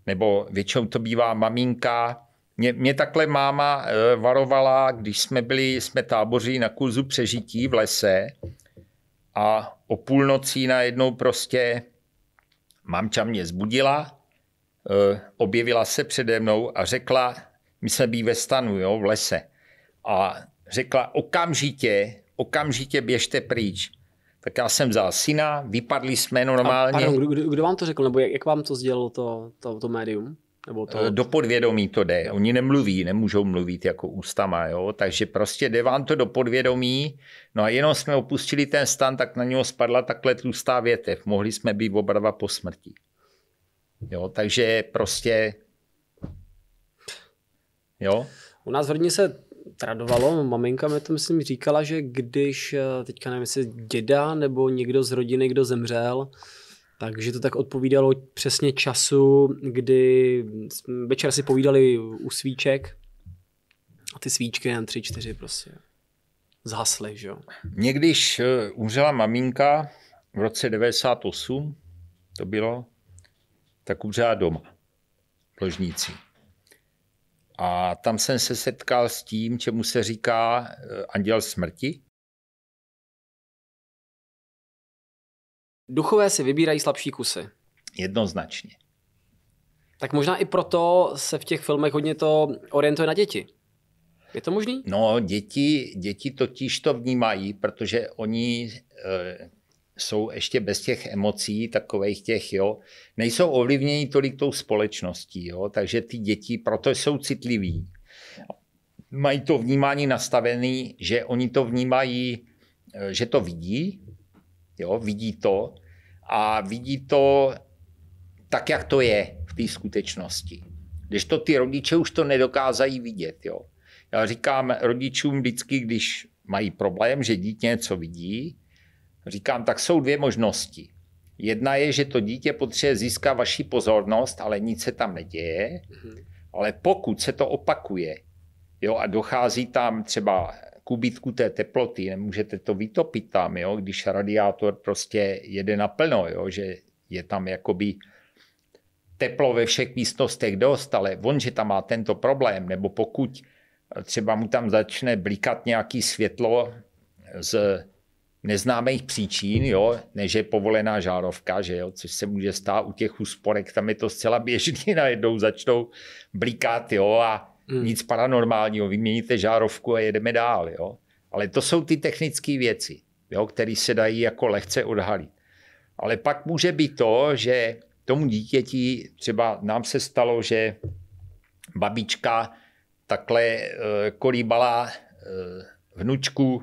Nebo většinou to bývá maminka, mě, mě takhle máma eh, varovala, když jsme byli, jsme táboří na kurzu přežití v lese a o půlnocí najednou prostě mamča mě zbudila, eh, objevila se přede mnou a řekla, my jsme byli ve stanu, jo, v lese. A řekla okamžitě, okamžitě běžte pryč. Tak já jsem vzal syna, vypadli jsme normálně. A pardon, kdo, kdo, vám to řekl, nebo jak, jak vám to sdělilo to, to, to médium? Nebo to... Eh, do podvědomí to jde. Oni nemluví, nemůžou mluvit jako ústama, jo? takže prostě jde vám to do podvědomí. No a jenom jsme opustili ten stan, tak na něho spadla takhle tlustá větev. Mohli jsme být obrava po smrti. Jo? Takže prostě... Jo? U nás v se tradovalo, maminka mi to myslím říkala, že když, eh, teďka nevím jestli děda nebo někdo z rodiny, kdo zemřel, takže to tak odpovídalo přesně času, kdy večer si povídali u svíček a ty svíčky jen tři, čtyři prostě zhasly, že jo. Někdyž eh, umřela maminka v roce 98, to bylo, tak umřela doma v ložnici. A tam jsem se setkal s tím, čemu se říká eh, anděl smrti. Duchové si vybírají slabší kusy. Jednoznačně. Tak možná i proto se v těch filmech hodně to orientuje na děti. Je to možný? No, děti, děti totiž to vnímají, protože oni eh, jsou ještě bez těch emocí, takových těch, jo, nejsou ovlivněni tolik tou společností, jo, takže ty děti proto jsou citliví. Mají to vnímání nastavené že oni to vnímají, eh, že to vidí, jo, vidí to a vidí to tak, jak to je v té skutečnosti. Když to ty rodiče už to nedokázají vidět, jo. Já říkám rodičům vždycky, když mají problém, že dítě něco vidí, Říkám, tak jsou dvě možnosti. Jedna je, že to dítě potřebuje získat vaši pozornost, ale nic se tam neděje. Mhm. Ale pokud se to opakuje jo, a dochází tam třeba k ubytku té teploty, nemůžete to vytopit tam, jo, když radiátor prostě jede naplno, jo, že je tam jakoby teplo ve všech místnostech dost, ale on, že tam má tento problém, nebo pokud třeba mu tam začne blikat nějaký světlo z neznámých příčin, jo, než je povolená žárovka, že jo, což se může stát u těch úsporek, tam je to zcela běžný, najednou začnou blikat jo, a mm. nic paranormálního, vyměníte žárovku a jedeme dál. Jo. Ale to jsou ty technické věci, jo, které se dají jako lehce odhalit. Ale pak může být to, že tomu dítěti, třeba nám se stalo, že babička takhle e, kolíbala e, vnučku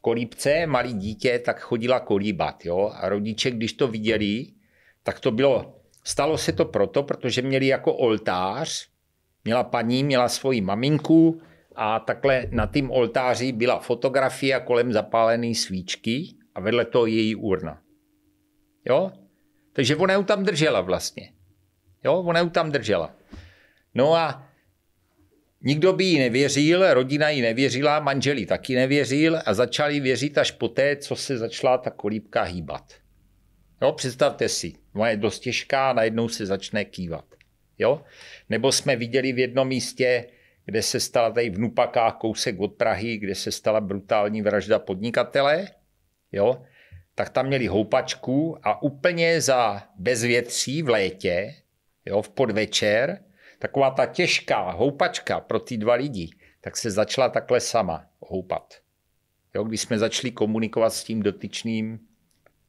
kolíbce, malý dítě, tak chodila kolíbat. Jo? A rodiče, když to viděli, tak to bylo, stalo se to proto, protože měli jako oltář, měla paní, měla svoji maminku a takhle na tým oltáři byla fotografie kolem zapálené svíčky a vedle toho její urna. Jo? Takže ona ju tam držela vlastně. Jo, ona ju tam držela. No a Nikdo by jí nevěřil, rodina jí nevěřila, manželí taky nevěřil a začali věřit až poté, co se začala ta kolíbka hýbat. Jo, představte si, ona je dost těžká a najednou se začne kývat. Jo? Nebo jsme viděli v jednom místě, kde se stala tady v Nupakách kousek od Prahy, kde se stala brutální vražda podnikatele, jo? tak tam měli houpačku a úplně za bezvětří v létě, jo, v podvečer, taková ta těžká houpačka pro ty dva lidi, tak se začala takhle sama houpat. Jo, když jsme začali komunikovat s tím dotyčným,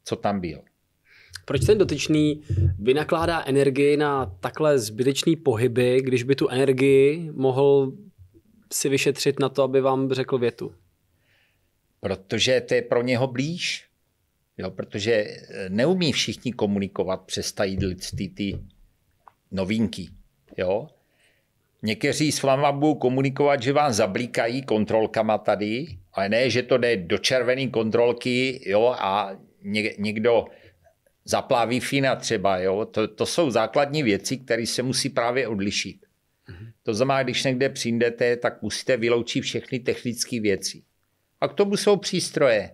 co tam byl. Proč ten dotyčný vynakládá energii na takhle zbytečný pohyby, když by tu energii mohl si vyšetřit na to, aby vám řekl větu? Protože to je pro něho blíž. Jo, protože eh, neumí všichni komunikovat přes ta ty, ty novinky. Jo? Někteří s váma budou komunikovat, že vám zablíkají kontrolkama tady, ale ne, že to jde do červené kontrolky jo, a někdo zapláví fina třeba. Jo. To, to jsou základní věci, které se musí právě odlišit. Mhm. To znamená, když někde přijdete, tak musíte vyloučit všechny technické věci. A k tomu jsou přístroje.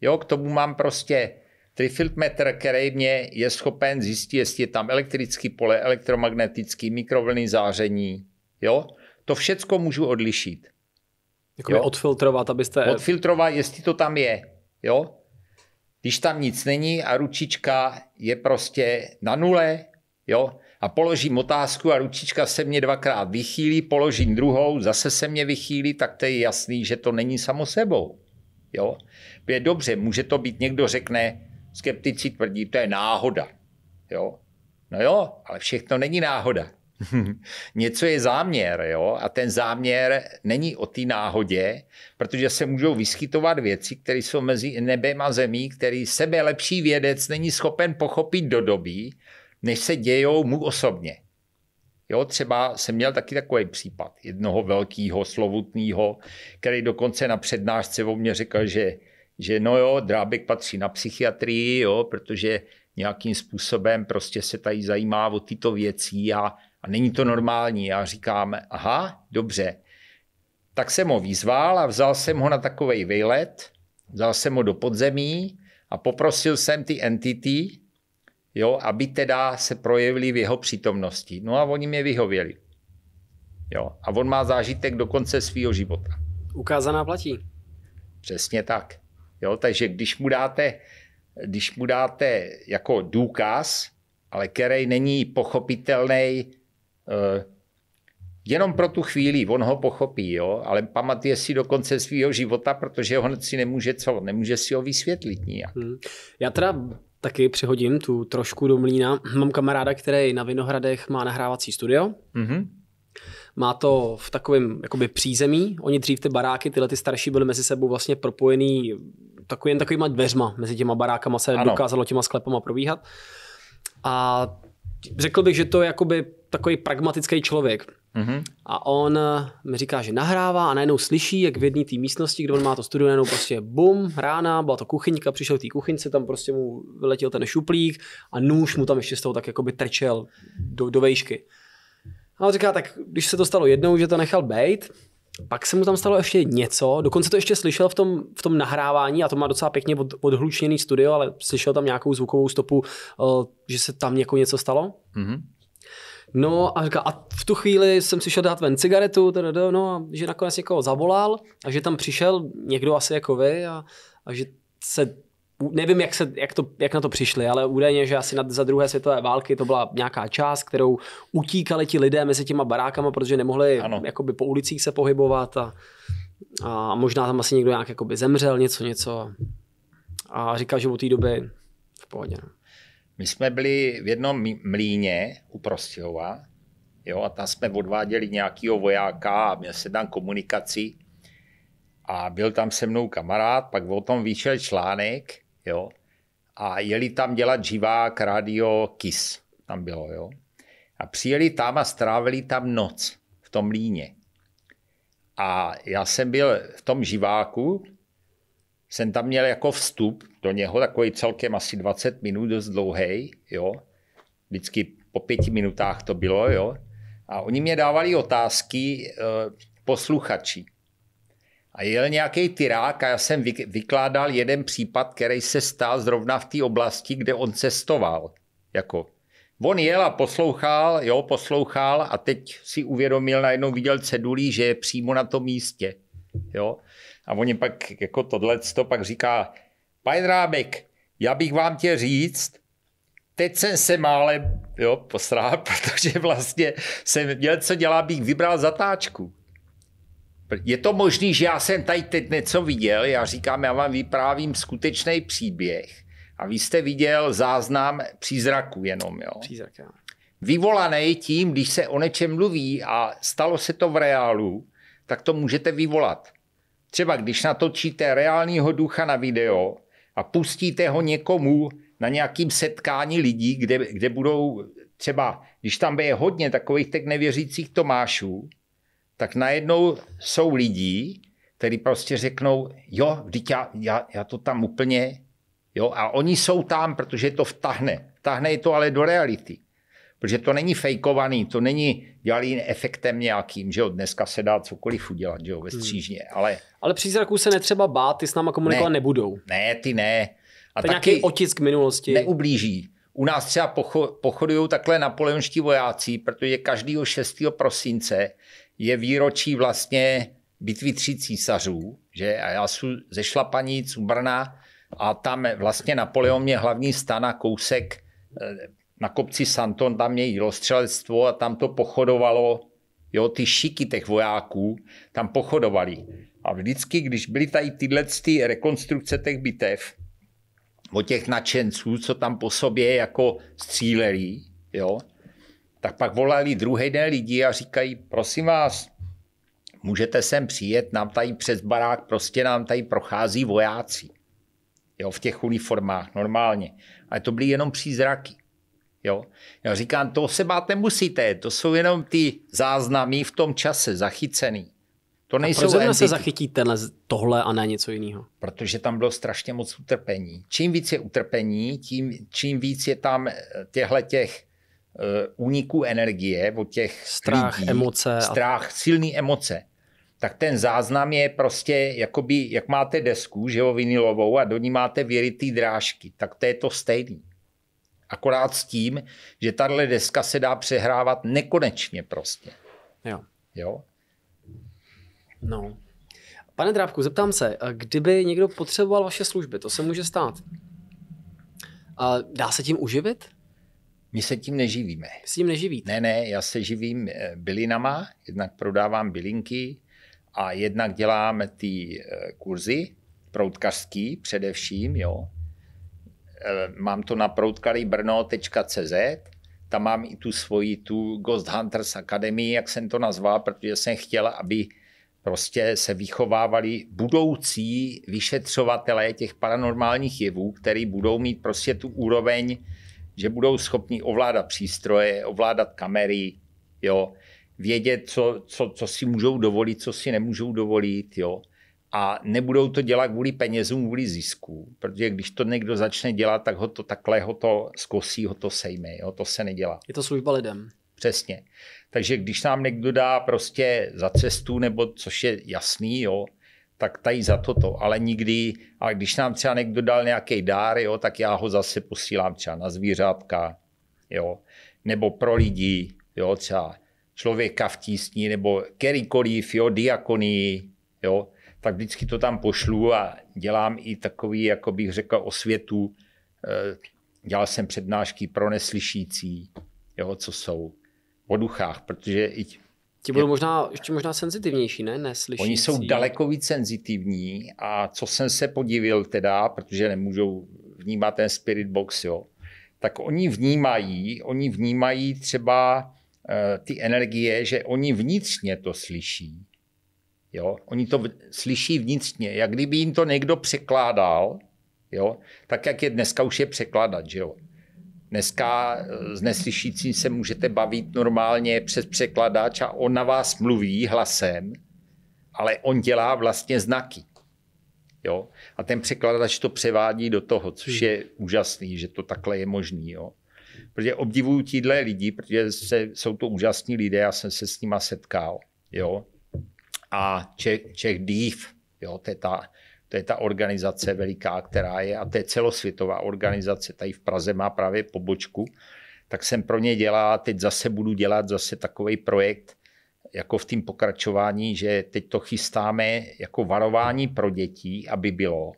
Jo, k tomu mám prostě Trifiltmetr, který mě je schopen zjistit, jestli je tam elektrický pole, elektromagnetický, mikrovlny záření. Jo? To všecko můžu odlišit. Jako odfiltrovat, abyste... Odfiltrovat, jestli to tam je. Jo? Když tam nic není a ručička je prostě na nule, jo? a položím otázku a ručička se mě dvakrát vychýlí, položím druhou, zase se mě vychýlí, tak to je jasný, že to není samo sebou. Jo? Je dobře, může to být, někdo řekne, skeptici tvrdí, to je náhoda. Jo? No jo, ale všechno není náhoda. Něco je záměr, jo, a ten záměr není o té náhodě, protože se můžou vyskytovat věci, které jsou mezi nebem a zemí, který sebe lepší vědec není schopen pochopit do doby, než se dějou mu osobně. Jo, třeba jsem měl taky takový případ jednoho velkého slovutného, který dokonce na přednášce o mě řekl, že že no jo, drábek patří na psychiatrii, jo, protože nějakým způsobem prostě se tady zajímá o tyto věci a, a není to normální. Já říkám, aha, dobře. Tak jsem ho vyzval a vzal jsem ho na takový výlet, vzal jsem ho do podzemí a poprosil jsem ty entity, jo, aby teda se projevili v jeho přítomnosti. No a oni mě vyhověli. Jo, a on má zážitek do konce svého života. Ukázaná platí. Přesně tak. Jo? Takže když mu dáte, když mu dáte jako důkaz, ale který není pochopitelný eh, jenom pro tu chvíli, on ho pochopí, jo? ale pamatuje si do konce svého života, protože on si nemůže co, nemůže si ho vysvětlit nijak. Hmm. Já teda taky přihodím tu trošku do mlína. Mám kamaráda, který na Vinohradech má nahrávací studio. Mm-hmm. Má to v takovém přízemí. Oni dřív ty baráky, tyhle ty starší byly mezi sebou vlastně propojený takový, jen takovýma dveřma mezi těma barákama se ano. dokázalo těma sklepama probíhat. A řekl bych, že to je jakoby takový pragmatický člověk. Mm-hmm. A on eh, mi říká, že nahrává a najednou slyší, jak v jedné té místnosti, kde on má to studio, najednou prostě bum, rána, byla to kuchyňka, přišel k té kuchyňce, tam prostě mu vyletěl ten šuplík a nůž mu tam ještě z toho tak jakoby trčel do, do vejšky. A on říká, tak když se to stalo jednou, že to nechal bejt, pak se mu tam stalo ještě něco, dokonce to ještě slyšel v tom, v tom nahrávání, a to má docela pěkně od, odhlučněný studio, ale slyšel tam nějakou zvukovou stopu, uh, že se tam něko něco stalo. Mm-hmm. No a říkal, a v tu chvíli jsem si šel dát ven cigaretu, tada, no a že nakonec někoho zavolal a že tam přišel někdo asi jako vy a, a že se nevím, jak, se, jak, to, jak na to přišli, ale údajně, že asi na, za druhé světové války to byla nějaká část, kterou utíkali ti lidé mezi těma barákama, protože nemohli jakoby po ulicích se pohybovat a, a možná tam asi někdo nějak jakoby zemřel, něco, něco. A říkal, že od té doby v pohodě. No. My jsme byli v jednom mlíně u Prostěhova jo, a tam jsme odváděli nějakého vojáka a měl se tam komunikaci. A byl tam se mnou kamarád, pak o tom vyšel článek, jo. A jeli tam dělat živák rádio KIS, tam bylo, jo. A přijeli tam a strávili tam noc v tom líně. A já jsem byl v tom živáku, jsem tam měl jako vstup do něho, takový celkem asi 20 minut, dost dlouhý, jo. Vždycky po pěti minutách to bylo, jo. A oni mě dávali otázky e, posluchači. A jel nějaký tyrák a já jsem vykládal jeden případ, který se stál zrovna v té oblasti, kde on cestoval. Jako, on jel a poslouchal, jo, poslouchal a teď si uvědomil, najednou viděl cedulí, že je přímo na tom místě. Jo? A oni pak jako tohle to pak říká, Pan Rábek, já bych vám chtěl říct, teď jsem se málem jo, posrál, protože vlastně jsem měl co dělá, bych vybral zatáčku. Je to možný, že já jsem tady teď něco viděl, já říkám, já vám vyprávím skutečný příběh a vy jste viděl záznam přízraku jenom, jo? Přízrak, jo. Vyvolaný tím, když se o něčem mluví a stalo se to v reálu, tak to můžete vyvolat. Třeba když natočíte reálního ducha na video a pustíte ho někomu na nějakým setkání lidí, kde, kde budou třeba, když tam je hodně takových tak nevěřících Tomášů, tak najednou jsou lidi, kteří prostě řeknou, jo, vždyť já, já, já to tam úplně, jo, a oni jsou tam, protože to vtahne. Vtahne je to ale do reality. Protože to není fejkovaný, to není dělaný efektem nějakým, že od dneska se dá cokoliv udělat, že jo, ve hmm. střížně, hmm. ale... Ale přízraků se netřeba bát, ty s náma komunikovat ne, nebudou. Ne, ty ne. A to taky nějaký otisk minulosti. Neublíží. U nás třeba pocho, pochodují takhle napoleonští vojáci, protože každého 6. prosince je výročí vlastně bitvy tří císařů, že a já jsem ze Šlapaní, u a tam vlastně Napoleon mě hlavní stana kousek e, na kopci Santon, tam jílo dělostřelectvo a tam to pochodovalo, jo, ty šiky těch vojáků tam pochodovali. A vždycky, když byly tady tyhle ty rekonstrukce těch bitev, o těch nadšenců, co tam po sobě jako stříleli, jo, tak pak volali druhý den lidi a říkají, prosím vás, můžete sem přijet, nám tady přes barák, prostě nám tady prochází vojáci. Jo, v těch uniformách normálně. Ale to byly jenom přízraky. Jo. Já říkám, to se bát nemusíte, to jsou jenom ty záznamy v tom čase zachycený. To nejsou a proč entity. se zachytí tenhle, tohle a ne něco jiného? Protože tam bylo strašně moc utrpení. Čím víc je utrpení, tím, čím víc je tam těchto těch Eh, úniku energie, od těch strach, lidí, emoce. Strach, a... silné emoce. Tak ten záznam je prostě, jakoby, jak máte desku, že jo, vinilovou a do ní máte věritý drážky, tak to je to stejný. Akorát s tím, že tahle deska se dá přehrávat nekonečně prostě. Jo. Jo? No. Pane Drábku, zeptám se, kdyby někdo potřeboval vaše služby, to se může stát. A dá se tím uživit? My se tím neživíme. S tím neživíte? Ne, ne, já se živím eh, bylinama, jednak prodávám bylinky a jednak dělám ty eh, kurzy, proutkařský především, jo. Eh, mám to na proutkarybrno.cz, tam mám i tu svoji, tu Ghost Hunters Academy, jak jsem to nazval, protože jsem chtěl, aby prostě se vychovávali budoucí vyšetřovatelé těch paranormálních jevů, který budou mít prostě tu úroveň že budou schopni ovládat přístroje, ovládat kamery, jo, vědět, co, co, co si můžou dovolit, co si nemůžou dovolit, jo. A nebudou to dělat kvůli penězům, kvůli zisku, protože když to někdo začne dělat, tak ho to takhle ho to zkosí, ho to sejme, jo, to se nedělá. Je to služba lidem. Přesně. Takže když nám někdo dá prostě za cestu, nebo což je jasný, jo, tak tají za toto, ale nikdy, ale když nám třeba někdo dal nějaký dár, jo, tak já ho zase posílám třeba na zvířátka, jo, nebo pro lidi, jo, třeba člověka v tísni, nebo kterýkoliv, jo, diakonii, jo, tak vždycky to tam pošlu a dělám i takový, jako bych řekl, světu. Eh, dělal jsem přednášky pro neslyšící, jo, co jsou o duchách, protože i Ti budou možná, ještě možná senzitivnější, ne? Neslyšící. Oni jsou daleko víc senzitivní a co jsem se podivil teda, protože nemůžou vnímat ten spirit box, jo, tak oni vnímají, oni vnímají třeba uh, ty energie, že oni vnitřně to slyší. Jo, oni to v, slyší vnitřně, jak kdyby jim to někdo překládal, jo, tak jak je dneska už je překládat, že jo. Dneska eh, s neslyšícím se můžete bavit normálně přes překladač a on na vás mluví hlasem, ale on dělá vlastně znaky. Jo? A ten překladač to převádí do toho, což hmm. je úžasný, že to takhle je možný. Jo? Protože obdivuju tíhle lidi, protože se, jsou to úžasní lidé, já jsem se s nima setkal. Jo? A Čech, Čech Dýv, jo? to je ta to je ta organizace veliká, která je, a to je celosvětová organizace, tady v Praze má právě pobočku, tak jsem pro ně dělá, teď zase budu dělat zase takový projekt, jako v tím pokračování, že teď to chystáme jako varování pro děti, aby bylo,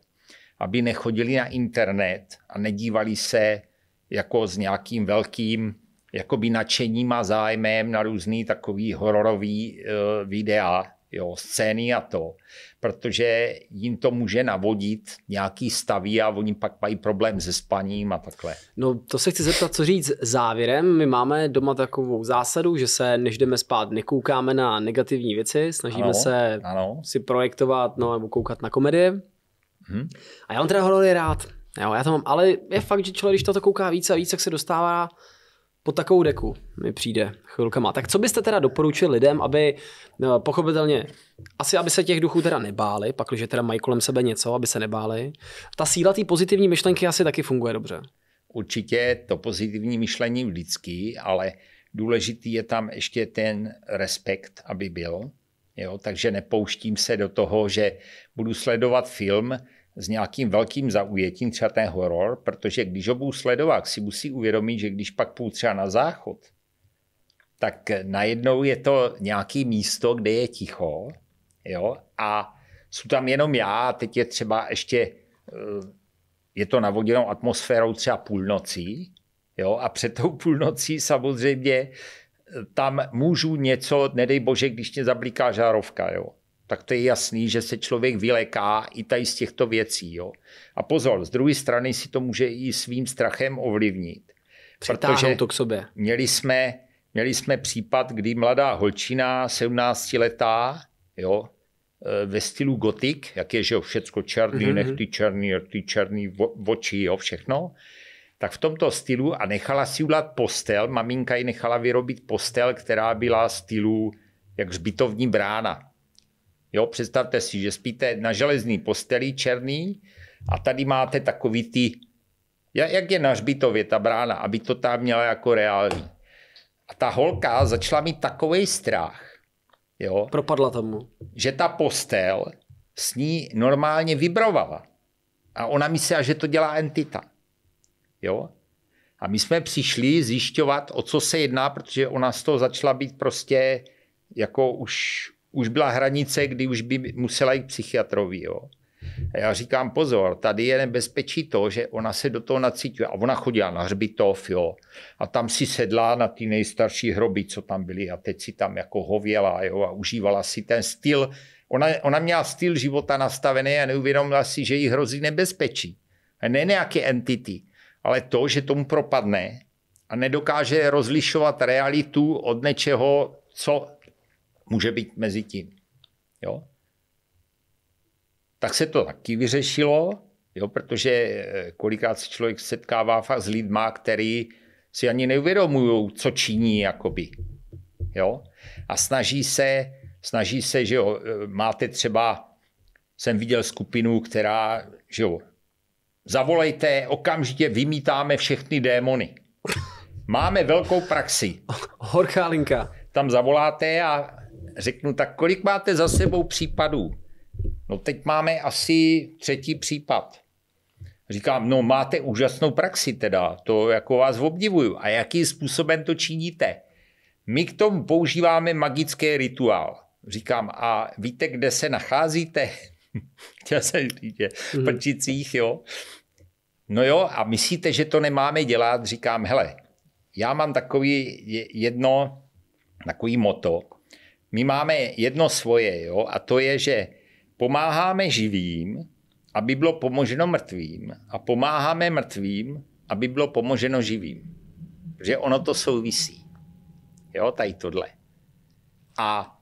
aby nechodili na internet a nedívali se jako s nějakým velkým jakoby nadšením a zájmem na různý takový hororový uh, videa, jo, scény a to protože jim to může navodit nějaký staví a oni pak mají problém se spaním a takhle. No to se chci zeptat, co říct závěrem. My máme doma takovou zásadu, že se než jdeme spát, nekoukáme na negativní věci, snažíme ano, se ano. si projektovat no, nebo koukat na komedie. Hmm. A já mám teda horory rád. Jo, já to mám, ale je fakt, že člověk, když to kouká víc a víc, tak se dostává po takovou deku mi přijde chvilkama. Tak co byste teda doporučili lidem, aby no, pochopitelně, asi aby se těch duchů teda nebáli, pakliže teda mají kolem sebe něco, aby se nebáli. Ta síla té pozitivní myšlenky asi taky funguje dobře. Určitě to pozitivní myšlení vždycky, ale důležitý je tam ještě ten respekt, aby byl. Jo, takže nepouštím se do toho, že budu sledovat film, s nějakým velkým zaujetím, třeba ten horor, protože když ho sledovák sledovat, si musí uvědomit, že když pak půjdu třeba na záchod, tak najednou je to nějaké místo, kde je ticho, jo, a jsou tam jenom já, teď je třeba ještě, eh, je to navoděnou atmosférou třeba půlnocí, jo, a před tou půlnocí samozřejmě tam můžu něco, nedej bože, když mě zablíká žárovka, jo, tak to je jasný, že se člověk vyleká i tady z těchto věcí. Jo? A pozor, z druhé strany si to může i svým strachem ovlivnit. Protože to k sobě. Měli jsme, měli jsme případ, kdy mladá holčina, 17-letá, jo, eh, ve stylu gotik, jak je, že jo, všecko černý, mm-hmm. Mhm. nechty černý, ty černý, oči, jo, všechno, tak v tomto stylu a nechala si udělat postel, maminka ji nechala vyrobit postel, která byla stylu jak zbytovní brána. Jo, představte si, že spíte na železný posteli černý a tady máte takový ty, jak je na hřbitově ta brána, aby to tam měla jako reální. A ta holka začala mít takový strach, jo, Propadla tomu. že ta postel s ní normálně vibrovala. A ona myslela, že to dělá entita. Jo? A my jsme přišli zjišťovat, o co se jedná, protože ona z toho začala být prostě jako už už byla hranice, kdy už by musela jít psychiatrovi. Jo. A já říkám, pozor, tady je nebezpečí to, že ona se do toho nacítila. A ona chodila na hřbitov, jo. A tam si sedla na ty nejstarší hroby, co tam byly. A teď si tam jako hověla, jo. A užívala si ten styl. Ona, ona měla styl života nastavený a neuvědomila si, že jí hrozí nebezpečí. A ne nějaké entity, ale to, že tomu propadne a nedokáže rozlišovat realitu od něčeho, co může být mezi tím. Jo? Tak se to taky vyřešilo, jo? protože eh, kolikrát se člověk setkává fakt s lidma, který si ani neuvědomují, co činí jakoby. Jo? A snaží se, snaží se, že jo, eh, máte třeba, jsem viděl skupinu, která, že jo, zavolejte, okamžitě vymítáme všechny démony. Máme velkou praxi. Horká linka. Tam zavoláte a řeknu, tak kolik máte za sebou případů? No teď máme asi třetí případ. Říkám, no máte úžasnou praxi teda, to jako vás obdivuju. A jakým způsobem to činíte? My k tomu používáme magický rituál. Říkám, a víte, kde se nacházíte? Chtěl jsem říct, že v mhm. prčicích, jo. No jo, a myslíte, že to nemáme dělat? Říkám, hele, já mám takový jedno, takový moto, my máme jedno svoje, jo, a to je, že pomáháme živým, aby bylo pomoženo mrtvým a pomáháme mrtvým, aby bylo pomoženo živým. Protože ono to souvisí. Jo, tady tohle. A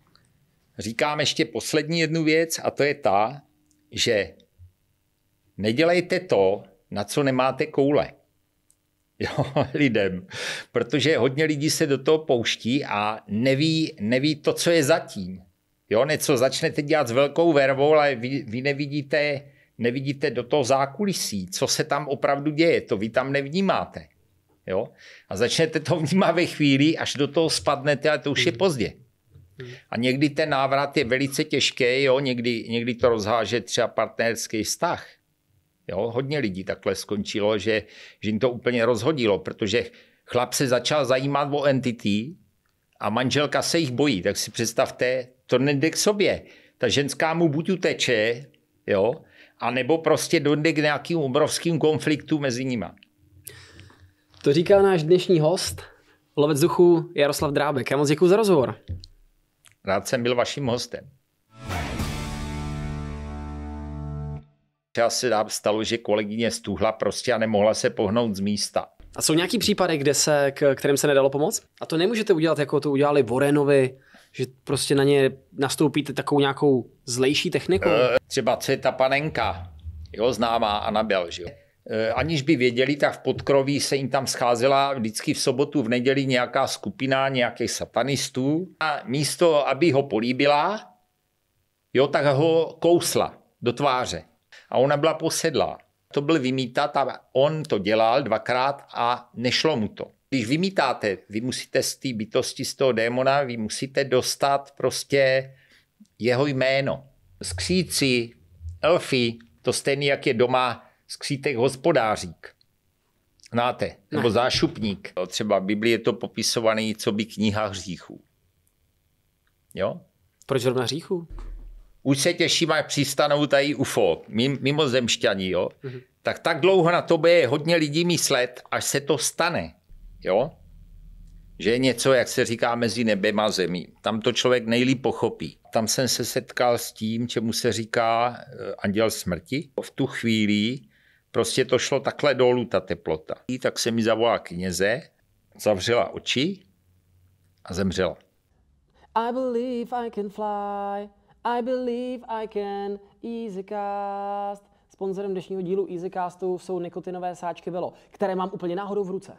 říkám ještě poslední jednu věc a to je ta, že nedělejte to, na co nemáte koule. jo, lidem, protože hodně lidí se do toho pouští a neví, neví to, co je zatím. Jo, něco začnete dělat s velkou vervou, ale vy, vy nevidíte, nevidíte do toho zákulisí, co se tam opravdu děje, to vy tam nevnímáte. Jo? A začnete to vnímat ve chvíli, až do toho spadnete, ale to už je hmm. pozdě. A někdy ten návrat je velice těžký, jo? Někdy, někdy to rozháže třeba partnerský vztah. Jo, hodně lidí takhle skončilo, že, že jim to úplně rozhodilo, protože chlap se začal zajímat o entity a manželka se jich bojí. Tak si představte, to nejde k sobě. Ta ženská mu buď uteče, jo, a nebo prostě dojde k nějakým obrovským konfliktu mezi nima. To říká náš dnešní host, lovec duchu Jaroslav Drábek. Já moc děkuji za rozhovor. Rád jsem byl vaším hostem. Třeba se dá stalo, že kolegyně stuhla prostě a nemohla se pohnout z místa. A jsou nějaký případy, kde se, k, kterým se nedalo pomoct? A to nemůžete udělat, jako to udělali Vorenovi, že prostě na ně nastoupíte takovou nějakou zlejší technikou? E, třeba co je ta panenka, jo, známá Anabel, že jo. E, aniž by věděli, tak v podkroví se jim tam scházela vždycky v sobotu, v neděli nějaká skupina nějakých satanistů a místo, aby ho políbila, jo, tak ho kousla do tváře a ona byla posedlá. To byl vymítat a on to dělal dvakrát a nešlo mu to. Když vymítáte, vy musíte z té bytosti, z toho démona, vy musíte dostat prostě jeho jméno. Skříci, elfy, to stejný, jak je doma skřítek hospodářík. Znáte? Nebo zášupník. Třeba v Biblii je to popisovaný, co by kniha hříchů. Jo? Proč zrovna hříchů? už se těším, jak přistanou tady UFO, mimozemšťaní, jo, mm-hmm. tak tak dlouho na to bude hodně lidí myslet, až se to stane, jo. Že je něco, jak se říká, mezi nebem a zemí. Tam to člověk nejlíp pochopí. Tam jsem se setkal s tím, čemu se říká eh, anděl smrti. V tu chvíli prostě to šlo takhle dolů, ta teplota. I tak se mi zavolala kněze, zavřela oči a zemřela. I believe I can fly. I believe I can, Easycast. Sponzorem dnešního dílu Easycastu jsou nikotinové sáčky Velo, které mám úplně náhodou v ruce.